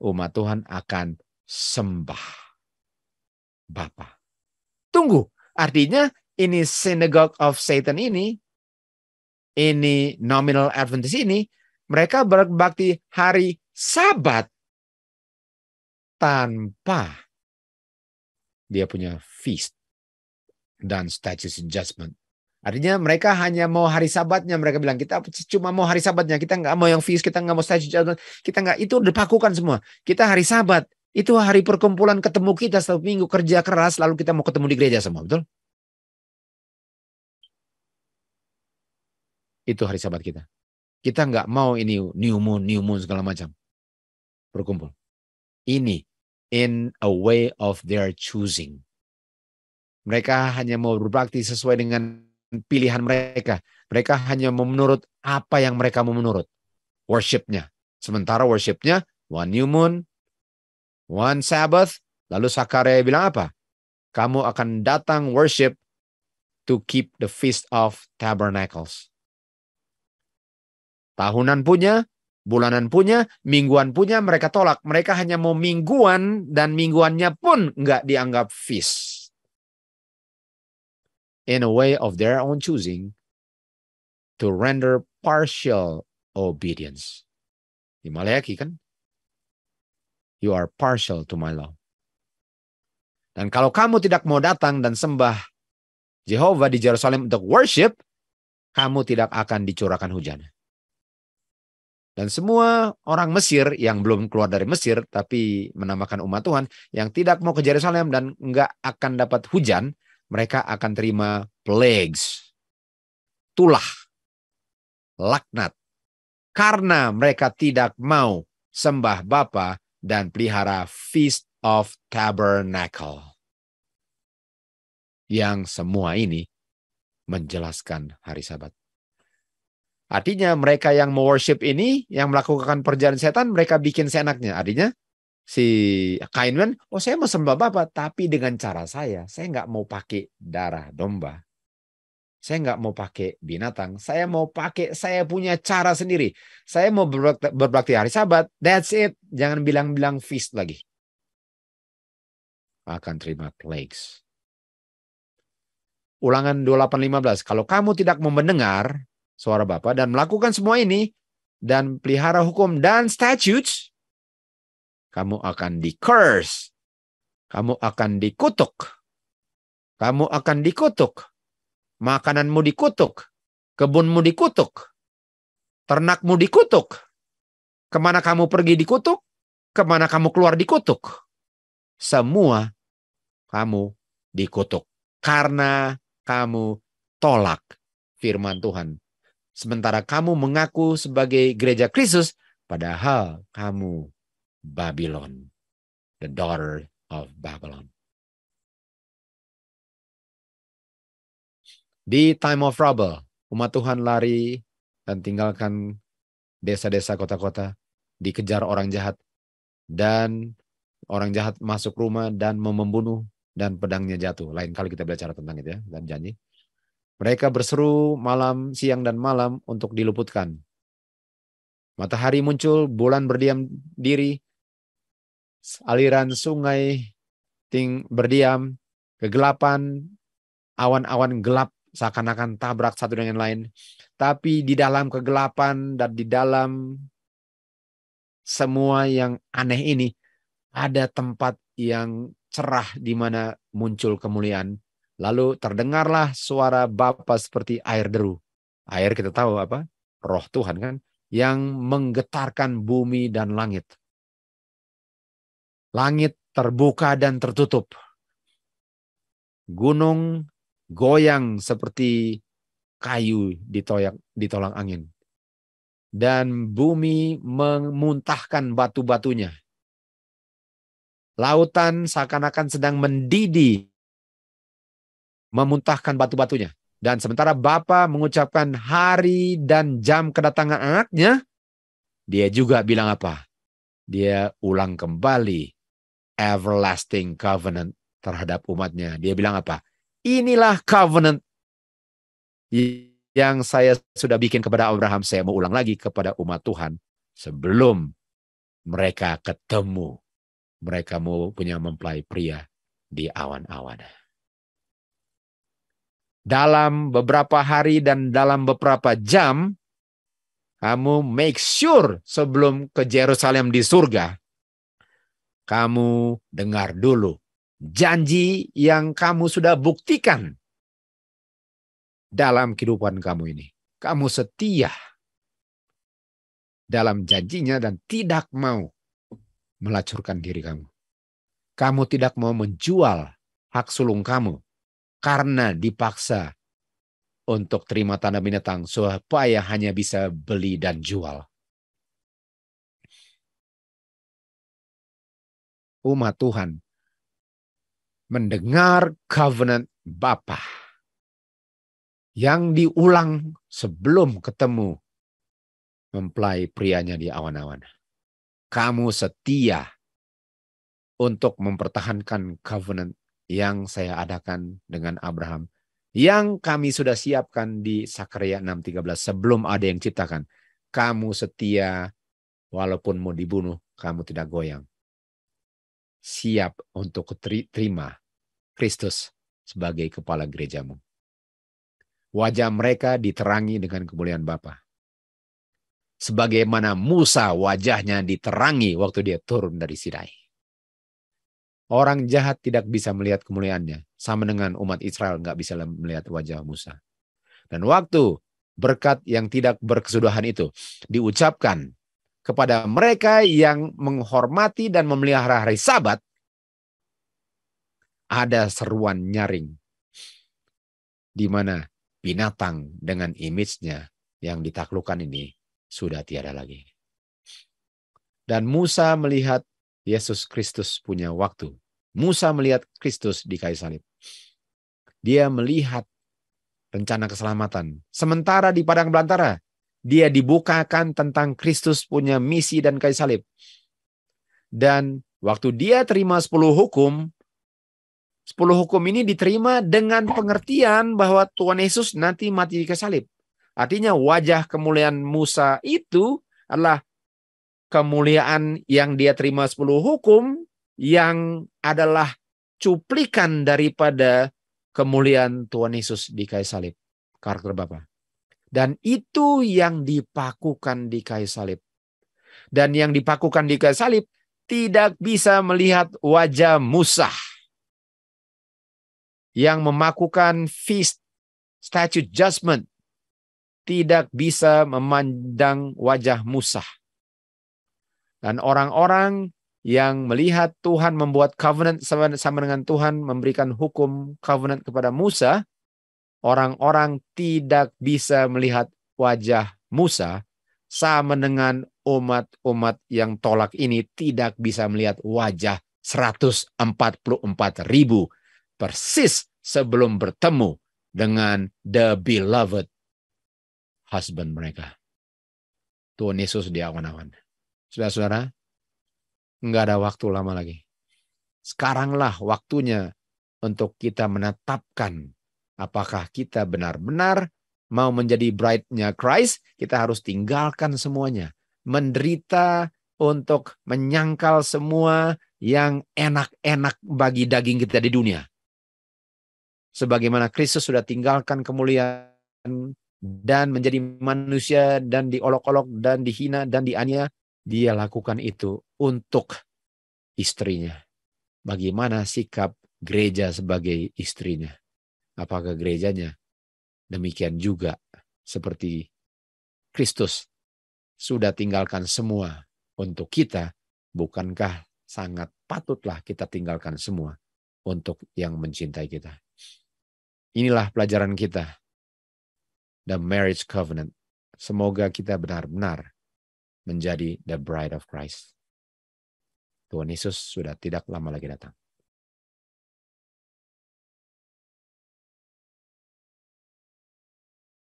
umat Tuhan akan sembah Bapa. Tunggu, artinya ini synagogue of Satan ini, ini nominal Adventist ini, mereka berbakti hari sabat tanpa dia punya feast dan status judgment. Artinya mereka hanya mau hari sabatnya. Mereka bilang kita cuma mau hari sabatnya. Kita nggak mau yang feast, kita nggak mau status judgment. Kita nggak itu dipakukan semua. Kita hari sabat. Itu hari perkumpulan ketemu kita satu minggu kerja keras lalu kita mau ketemu di gereja semua, betul? Itu hari sabat kita. Kita nggak mau ini new moon, new moon segala macam. Berkumpul. Ini in a way of their choosing. Mereka hanya mau berbakti sesuai dengan pilihan mereka. Mereka hanya mau menurut apa yang mereka mau menurut. Worshipnya. Sementara worshipnya, one new moon, one Sabbath. Lalu Sakarya bilang apa? Kamu akan datang worship to keep the feast of tabernacles. Tahunan punya, bulanan punya, mingguan punya mereka tolak. Mereka hanya mau mingguan dan mingguannya pun nggak dianggap feast. In a way of their own choosing to render partial obedience. Di Malayaki kan? you are partial to my law. Dan kalau kamu tidak mau datang dan sembah Jehovah di Jerusalem untuk worship, kamu tidak akan dicurahkan hujan. Dan semua orang Mesir yang belum keluar dari Mesir tapi menamakan umat Tuhan yang tidak mau ke Jerusalem dan nggak akan dapat hujan, mereka akan terima plagues, tulah, laknat. Karena mereka tidak mau sembah Bapa dan pelihara Feast of Tabernacle. Yang semua ini menjelaskan hari sabat. Artinya mereka yang worship ini, yang melakukan perjalanan setan, mereka bikin senaknya. Artinya si Kainwen, oh saya mau sembah Bapak, tapi dengan cara saya. Saya nggak mau pakai darah domba. Saya nggak mau pakai binatang. Saya mau pakai saya punya cara sendiri. Saya mau berbakti, berbakti hari sabat. That's it. Jangan bilang-bilang feast lagi. Akan terima plagues. Ulangan 28.15. Kalau kamu tidak mau mendengar suara Bapa dan melakukan semua ini dan pelihara hukum dan statutes, kamu akan di curse. Kamu akan dikutuk. Kamu akan dikutuk makananmu dikutuk, kebunmu dikutuk, ternakmu dikutuk. Kemana kamu pergi dikutuk, kemana kamu keluar dikutuk. Semua kamu dikutuk. Karena kamu tolak firman Tuhan. Sementara kamu mengaku sebagai gereja Kristus, padahal kamu Babylon. The daughter of Babylon. Di time of trouble, umat Tuhan lari dan tinggalkan desa-desa kota-kota, dikejar orang jahat, dan orang jahat masuk rumah dan membunuh dan pedangnya jatuh. Lain kali kita belajar tentang itu ya, dan janji. Mereka berseru malam, siang, dan malam untuk diluputkan. Matahari muncul, bulan berdiam diri, aliran sungai ting berdiam, kegelapan, awan-awan gelap seakan-akan tabrak satu dengan lain. Tapi di dalam kegelapan dan di dalam semua yang aneh ini, ada tempat yang cerah di mana muncul kemuliaan. Lalu terdengarlah suara Bapa seperti air deru. Air kita tahu apa? Roh Tuhan kan? Yang menggetarkan bumi dan langit. Langit terbuka dan tertutup. Gunung goyang seperti kayu ditoyak, ditolang angin. Dan bumi memuntahkan batu-batunya. Lautan seakan-akan sedang mendidih, memuntahkan batu-batunya. Dan sementara Bapa mengucapkan hari dan jam kedatangan anaknya, dia juga bilang apa? Dia ulang kembali everlasting covenant terhadap umatnya. Dia bilang apa? Inilah covenant yang saya sudah bikin kepada Abraham. Saya mau ulang lagi kepada umat Tuhan sebelum mereka ketemu. Mereka mau punya mempelai pria di awan-awan. Dalam beberapa hari dan dalam beberapa jam, kamu make sure sebelum ke Jerusalem di surga, kamu dengar dulu janji yang kamu sudah buktikan dalam kehidupan kamu ini. Kamu setia dalam janjinya dan tidak mau melacurkan diri kamu. Kamu tidak mau menjual hak sulung kamu karena dipaksa untuk terima tanda binatang supaya hanya bisa beli dan jual. Umat Tuhan mendengar covenant Bapa yang diulang sebelum ketemu mempelai prianya di awan-awan. Kamu setia untuk mempertahankan covenant yang saya adakan dengan Abraham yang kami sudah siapkan di Sakaria 6:13 sebelum ada yang ciptakan. Kamu setia walaupun mau dibunuh, kamu tidak goyang. Siap untuk terima Kristus sebagai kepala gerejamu. Wajah mereka diterangi dengan kemuliaan Bapa. Sebagaimana Musa wajahnya diterangi waktu dia turun dari Sinai. Orang jahat tidak bisa melihat kemuliaannya. Sama dengan umat Israel nggak bisa melihat wajah Musa. Dan waktu berkat yang tidak berkesudahan itu diucapkan kepada mereka yang menghormati dan memelihara hari sabat, ada seruan nyaring. Di mana binatang dengan image-nya yang ditaklukkan ini sudah tiada lagi. Dan Musa melihat Yesus Kristus punya waktu. Musa melihat Kristus di kayu salib. Dia melihat rencana keselamatan. Sementara di padang belantara, dia dibukakan tentang Kristus punya misi dan kayu salib. Dan waktu dia terima 10 hukum, Sepuluh hukum ini diterima dengan pengertian bahwa Tuhan Yesus nanti mati di salib. Artinya wajah kemuliaan Musa itu adalah kemuliaan yang dia terima sepuluh hukum yang adalah cuplikan daripada kemuliaan Tuhan Yesus di kayu salib. Karakter Bapa. Dan itu yang dipakukan di kayu salib. Dan yang dipakukan di kayu salib tidak bisa melihat wajah Musa yang memakukan feast statute judgment tidak bisa memandang wajah Musa. Dan orang-orang yang melihat Tuhan membuat covenant sama dengan Tuhan memberikan hukum covenant kepada Musa, orang-orang tidak bisa melihat wajah Musa sama dengan umat-umat yang tolak ini tidak bisa melihat wajah 144 ribu persis sebelum bertemu dengan the beloved husband mereka. Tuhan Yesus di awan-awan. Saudara-saudara, nggak ada waktu lama lagi. Sekaranglah waktunya untuk kita menetapkan apakah kita benar-benar mau menjadi bride-nya Christ, kita harus tinggalkan semuanya. Menderita untuk menyangkal semua yang enak-enak bagi daging kita di dunia sebagaimana Kristus sudah tinggalkan kemuliaan dan menjadi manusia dan diolok-olok dan dihina dan dianiaya, dia lakukan itu untuk istrinya. Bagaimana sikap gereja sebagai istrinya? Apakah gerejanya demikian juga seperti Kristus sudah tinggalkan semua untuk kita, bukankah sangat patutlah kita tinggalkan semua untuk yang mencintai kita? Inilah pelajaran kita. The marriage covenant. Semoga kita benar-benar menjadi the bride of Christ. Tuhan Yesus sudah tidak lama lagi datang.